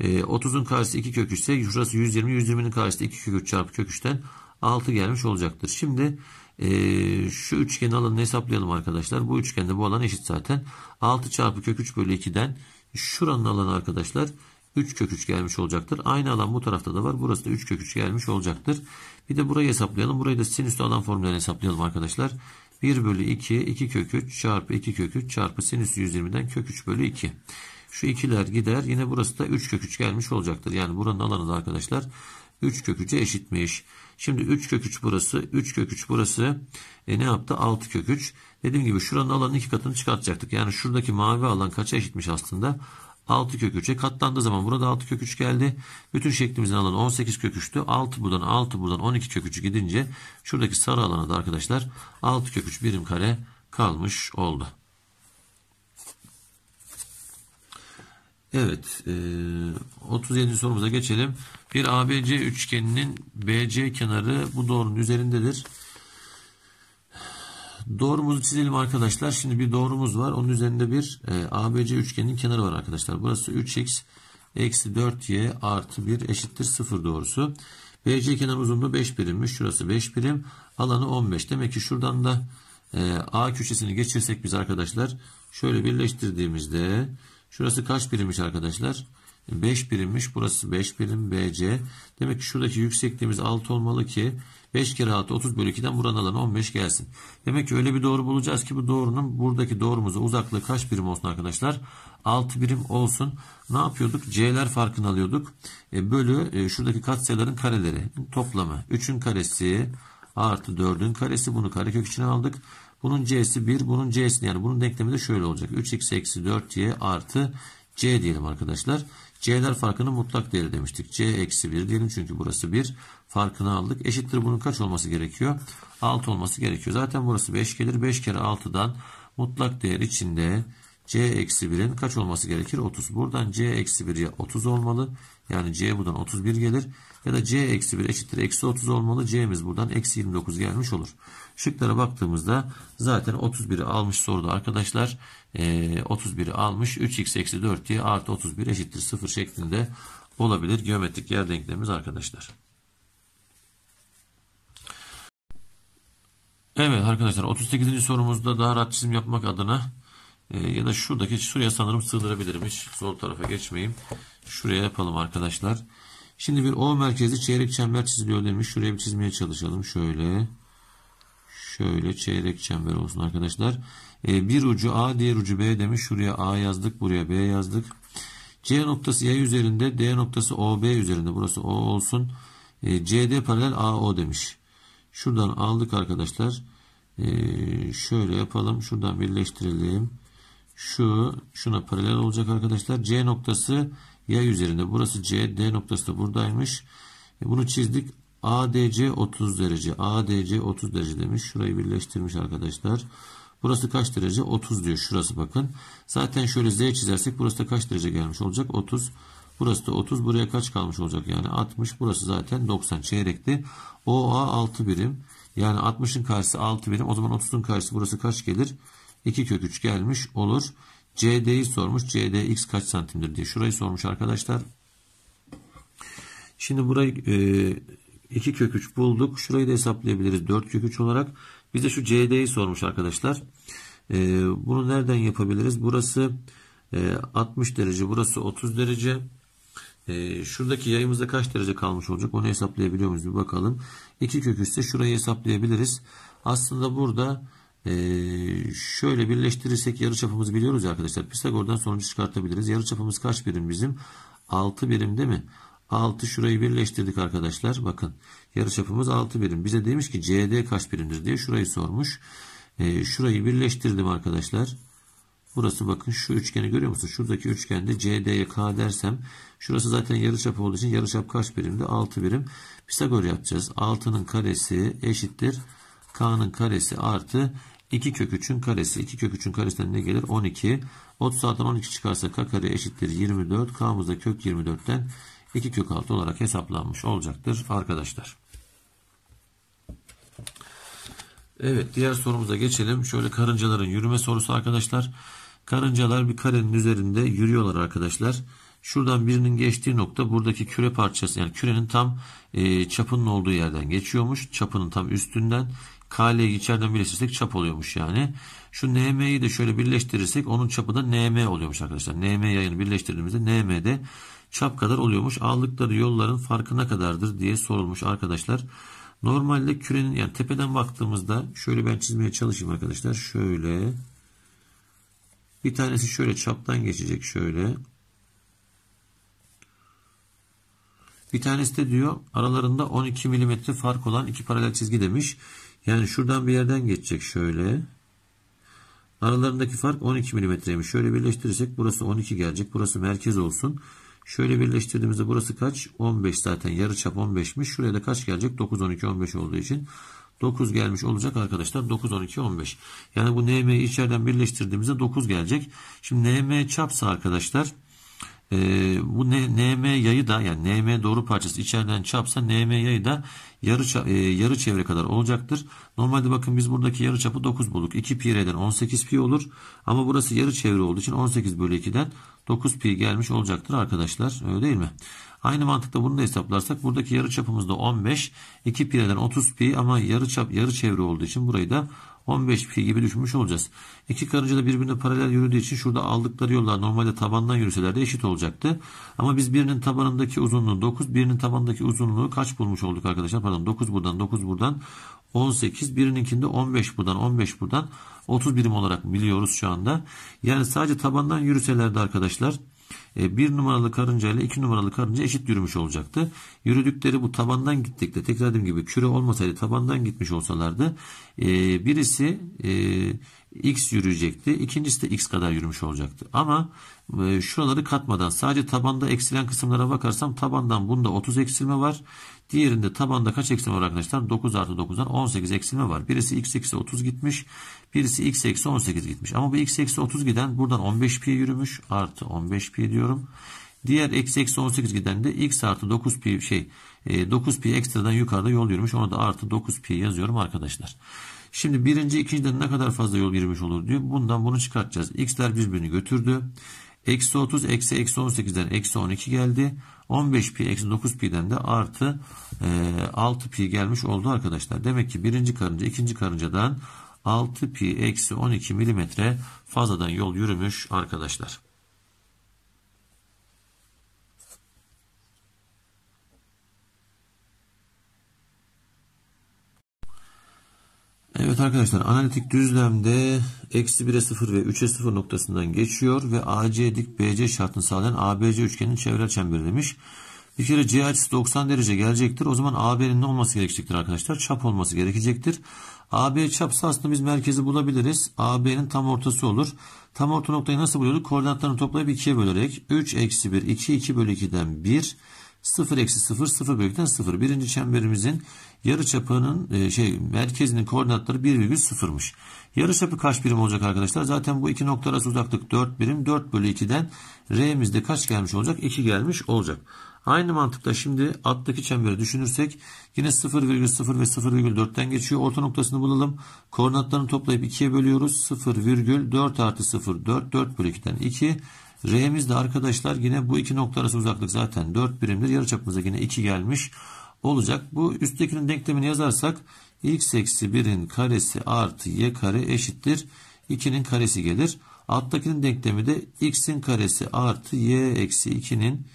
E, ee, 30'un karşısı 2 kök 3 ise şurası 120, 120'nin karşısı 2 kök 3 çarpı kök 3'ten 6 gelmiş olacaktır. Şimdi e, şu üçgenin alanını hesaplayalım arkadaşlar. Bu üçgende bu alan eşit zaten. 6 çarpı kök 3 bölü 2'den şuranın alanı arkadaşlar 3 kök 3 gelmiş olacaktır. Aynı alan bu tarafta da var. Burası da 3 kök 3 gelmiş olacaktır. Bir de burayı hesaplayalım. Burayı da sinüs alan formülüyle hesaplayalım arkadaşlar. 1 bölü 2, 2 kök 3 çarpı 2 kök 3 çarpı sinüs 120'den kök 3 bölü 2. Şu ikiler gider. Yine burası da 3 kök 3 gelmiş olacaktır. Yani buranın alanı da arkadaşlar 3 kök 3'e eşitmiş. Şimdi 3 kök 3 burası. 3 kök 3 burası. E ne yaptı? 6 kök 3. Dediğim gibi şuranın alanın iki katını çıkartacaktık. Yani şuradaki mavi alan kaça eşitmiş aslında? 6 kök 3'e katlandığı zaman burada 6 kök 3 geldi. Bütün şeklimizin alanı 18 kök 3'tü. 6 buradan 6 buradan 12 kök 3'ü gidince şuradaki sarı alana da arkadaşlar 6 kök 3 birim kare kalmış oldu. Evet, 37. E, sorumuza geçelim. Bir ABC üçgeninin BC kenarı bu doğrunun üzerindedir. Doğrumuzu çizelim arkadaşlar. Şimdi bir doğrumuz var. Onun üzerinde bir e, ABC üçgenin kenarı var arkadaşlar. Burası 3x eksi 4y artı 1 eşittir 0 doğrusu. BC kenar uzunluğu 5 birimmiş. Şurası 5 birim. Alanı 15. Demek ki şuradan da e, A köşesini geçirsek biz arkadaşlar şöyle birleştirdiğimizde şurası kaç birimmiş arkadaşlar? 5 birimmiş. Burası 5 birim BC. Demek ki şuradaki yüksekliğimiz 6 olmalı ki 5 kere 6 30 bölü 2'den vuran alana 15 gelsin. Demek ki öyle bir doğru bulacağız ki bu doğrunun buradaki doğrumuza uzaklığı kaç birim olsun arkadaşlar? 6 birim olsun. Ne yapıyorduk? C'ler farkını alıyorduk. E, bölü e, şuradaki katsayıların kareleri toplamı. 3'ün karesi artı 4'ün karesi. Bunu karekök içine aldık. Bunun c'si 1, bunun c'si yani bunun denklemi de şöyle olacak. 3x eksi 4y artı c diyelim arkadaşlar. C'ler farkını mutlak değeri demiştik. C eksi 1 diyelim çünkü burası 1. Farkını aldık. Eşittir bunun kaç olması gerekiyor? 6 olması gerekiyor. Zaten burası 5 gelir. 5 kere 6'dan mutlak değer içinde C eksi 1'in kaç olması gerekir? 30. Buradan C eksi 1'ye 30 olmalı. Yani C buradan 31 gelir. Ya da c eksi 1 eşittir eksi 30 olmalı. c'miz buradan eksi 29 gelmiş olur. Şıklara baktığımızda zaten 31'i almış soruda arkadaşlar. E, ee, 31'i almış 3x eksi 4 diye artı 31 eşittir 0 şeklinde olabilir. Geometrik yer denklemimiz arkadaşlar. Evet arkadaşlar 38. sorumuzda daha rahat çizim yapmak adına e, ya da şuradaki şuraya sanırım sığdırabilirim. Hiç sol tarafa geçmeyeyim. Şuraya yapalım arkadaşlar. Şimdi bir O merkezli çeyrek çember çiziliyor demiş. Şuraya bir çizmeye çalışalım. Şöyle. Şöyle çeyrek çember olsun arkadaşlar. E, bir ucu A diğer ucu B demiş. Şuraya A yazdık. Buraya B yazdık. C noktası Y üzerinde. D noktası OB üzerinde. Burası O olsun. E, CD paralel AO demiş. Şuradan aldık arkadaşlar. E, şöyle yapalım. Şuradan birleştirelim. Şu şuna paralel olacak arkadaşlar. C noktası yay üzerinde. Burası C, D noktası da buradaymış. E bunu çizdik. ADC 30 derece. ADC 30 derece demiş. Şurayı birleştirmiş arkadaşlar. Burası kaç derece? 30 diyor. Şurası bakın. Zaten şöyle Z çizersek burası da kaç derece gelmiş olacak? 30. Burası da 30. Buraya kaç kalmış olacak? Yani 60. Burası zaten 90 çeyrekti. OA 6 birim. Yani 60'ın karşısı 6 birim. O zaman 30'un karşısı burası kaç gelir? 2 kök 3 gelmiş olur. CD'yi sormuş. CDX kaç santimdir diye. Şurayı sormuş arkadaşlar. Şimdi burayı e, kök 3 bulduk. Şurayı da hesaplayabiliriz 4 kök 3 olarak. Bize şu CD'yi sormuş arkadaşlar. E, bunu nereden yapabiliriz? Burası e, 60 derece. Burası 30 derece. E, şuradaki yayımızda kaç derece kalmış olacak? Onu hesaplayabiliyor muyuz? Bir bakalım. 2 kök 3 ise şurayı hesaplayabiliriz. Aslında burada e, şöyle birleştirirsek yarıçapımız biliyoruz arkadaşlar. Pisagor'dan sonucu çıkartabiliriz. Yarıçapımız kaç birim bizim? 6 birim değil mi? 6 şurayı birleştirdik arkadaşlar. Bakın yarıçapımız 6 birim. Bize demiş ki CD kaç birimdir diye şurayı sormuş. E, şurayı birleştirdim arkadaşlar. Burası bakın şu üçgeni görüyor musun? Şuradaki üçgende CD'ye K dersem şurası zaten yarıçap olduğu için yarıçap kaç birimdi? 6 birim. Pisagor yapacağız. 6'nın karesi eşittir K'nın karesi artı 2 kök 3'ün karesi. 2 kök 3'ün karesinden ne gelir? 12. 36'dan 12 çıkarsa k kare eşittir 24. K'mız da kök 24'ten 2 kök 6 olarak hesaplanmış olacaktır arkadaşlar. Evet diğer sorumuza geçelim. Şöyle karıncaların yürüme sorusu arkadaşlar. Karıncalar bir karenin üzerinde yürüyorlar arkadaşlar. Şuradan birinin geçtiği nokta buradaki küre parçası yani kürenin tam e, çapının olduğu yerden geçiyormuş. Çapının tam üstünden. KL'yi içeriden birleştirirsek çap oluyormuş yani. Şu NM'yi de şöyle birleştirirsek onun çapı da NM oluyormuş arkadaşlar. NM yayını birleştirdiğimizde NM'de çap kadar oluyormuş. Aldıkları yolların farkı ne kadardır diye sorulmuş arkadaşlar. Normalde kürenin yani tepeden baktığımızda şöyle ben çizmeye çalışayım arkadaşlar. Şöyle bir tanesi şöyle çaptan geçecek şöyle. Bir tanesi de diyor aralarında 12 milimetre fark olan iki paralel çizgi demiş. Yani şuradan bir yerden geçecek şöyle. Aralarındaki fark 12 milimetreymiş. Şöyle birleştirirsek burası 12 gelecek. Burası merkez olsun. Şöyle birleştirdiğimizde burası kaç? 15 zaten. Yarı çap 15'miş. Şuraya da kaç gelecek? 9, 12, 15 olduğu için. 9 gelmiş olacak arkadaşlar. 9, 12, 15. Yani bu NM'yi içeriden birleştirdiğimizde 9 gelecek. Şimdi NM çapsa arkadaşlar e, bu NM yayı da yani NM doğru parçası içeriden çapsa NM yayı da yarı, e, yarı çevre kadar olacaktır. Normalde bakın biz buradaki yarı çapı 9 bulduk. 2 pi r'den 18 pi olur. Ama burası yarı çevre olduğu için 18 bölü 2'den 9 pi gelmiş olacaktır arkadaşlar. Öyle değil mi? Aynı mantıkla bunu da hesaplarsak buradaki yarı çapımız da 15. 2 pi'den 30 pi ama yarı çap yarı çevre olduğu için burayı da 15 pi şey gibi düşmüş olacağız. İki karınca da birbirine paralel yürüdüğü için şurada aldıkları yollar normalde tabandan yürüseler de eşit olacaktı. Ama biz birinin tabanındaki uzunluğu 9, birinin tabanındaki uzunluğu kaç bulmuş olduk arkadaşlar? Pardon 9 buradan 9 buradan 18, birininkinde 15 buradan 15 buradan 30 birim olarak biliyoruz şu anda. Yani sadece tabandan yürüselerdi arkadaşlar e, bir numaralı karınca ile iki numaralı karınca eşit yürümüş olacaktı. Yürüdükleri bu tabandan gittikte tekrar dediğim gibi küre olmasaydı tabandan gitmiş olsalardı e, birisi e, x yürüyecekti. ikincisi de x kadar yürümüş olacaktı. Ama şuraları katmadan sadece tabanda eksilen kısımlara bakarsam tabandan bunda 30 eksilme var. Diğerinde tabanda kaç eksilme var arkadaşlar? 9 artı 9'dan 18 eksilme var. Birisi x eksi 30 gitmiş. Birisi x eksi 18 gitmiş. Ama bu x eksi 30 giden buradan 15 pi yürümüş. Artı 15 pi diyorum. Diğer eksi eksi 18 giden de x artı 9 pi şey 9 e, pi ekstradan yukarıda yol yürümüş. Ona da artı 9 pi yazıyorum arkadaşlar. Şimdi birinci ikinciden ne kadar fazla yol girmiş olur diyor. Bundan bunu çıkartacağız. X'ler birbirini götürdü. Eksi 30 eksi eksi 18'den eksi 12 geldi. 15 pi eksi 9 pi'den de artı e, 6 pi gelmiş oldu arkadaşlar. Demek ki birinci karınca ikinci karıncadan 6 pi eksi 12 milimetre fazladan yol yürümüş arkadaşlar. Evet arkadaşlar analitik düzlemde eksi 1'e 0 ve 3'e 0 noktasından geçiyor ve AC dik BC şartını sağlayan ABC üçgenin çevre çemberi demiş. Bir kere C açısı 90 derece gelecektir. O zaman AB'nin ne olması gerekecektir arkadaşlar? Çap olması gerekecektir. AB çapsa aslında biz merkezi bulabiliriz. AB'nin tam ortası olur. Tam orta noktayı nasıl buluyorduk? Koordinatlarını toplayıp 2'ye bölerek 3 eksi 1 2 2 bölü 2'den 1 0 eksi 0 0 bölükten 0. Birinci çemberimizin yarıçapının e, şey merkezinin koordinatları virgül 1,0'mış. Yarıçapı kaç birim olacak arkadaşlar? Zaten bu iki nokta arası uzaklık 4 birim. 4 bölü 2'den R'mizde kaç gelmiş olacak? 2 gelmiş olacak. Aynı mantıkla şimdi alttaki çemberi düşünürsek yine 0,0 ve 0,4'ten geçiyor. Orta noktasını bulalım. Koordinatlarını toplayıp 2'ye bölüyoruz. 0,4 artı 0 4 4 bölü 2'den 2. R'miz de arkadaşlar yine bu iki nokta arası uzaklık zaten 4 birimdir. Yarıçapımıza yine 2 gelmiş olacak. Bu üsttekinin denklemini yazarsak x eksi 1'in karesi artı y kare eşittir. 2'nin karesi gelir. Alttakinin denklemi de x'in karesi artı y eksi 2'nin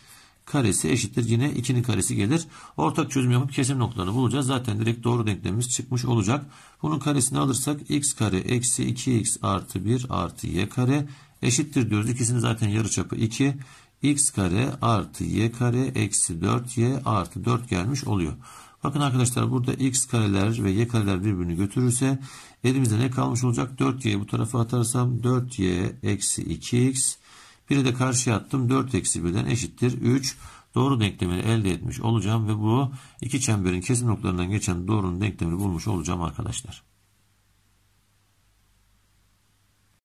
karesi eşittir. Yine 2'nin karesi gelir. Ortak çözüm yapıp kesim noktalarını bulacağız. Zaten direkt doğru denklemimiz çıkmış olacak. Bunun karesini alırsak x kare eksi 2x artı 1 artı y kare eşittir diyoruz. İkisinin zaten yarıçapı 2 x kare artı y kare eksi 4y artı 4 gelmiş oluyor. Bakın arkadaşlar burada x kareler ve y kareler birbirini götürürse elimizde ne kalmış olacak? 4y'yi bu tarafa atarsam 4y eksi 2x biri de karşıya attım 4 eksi 1'den eşittir 3 doğru denklemini elde etmiş olacağım ve bu iki çemberin kesim noktalarından geçen doğrunun denklemini bulmuş olacağım arkadaşlar.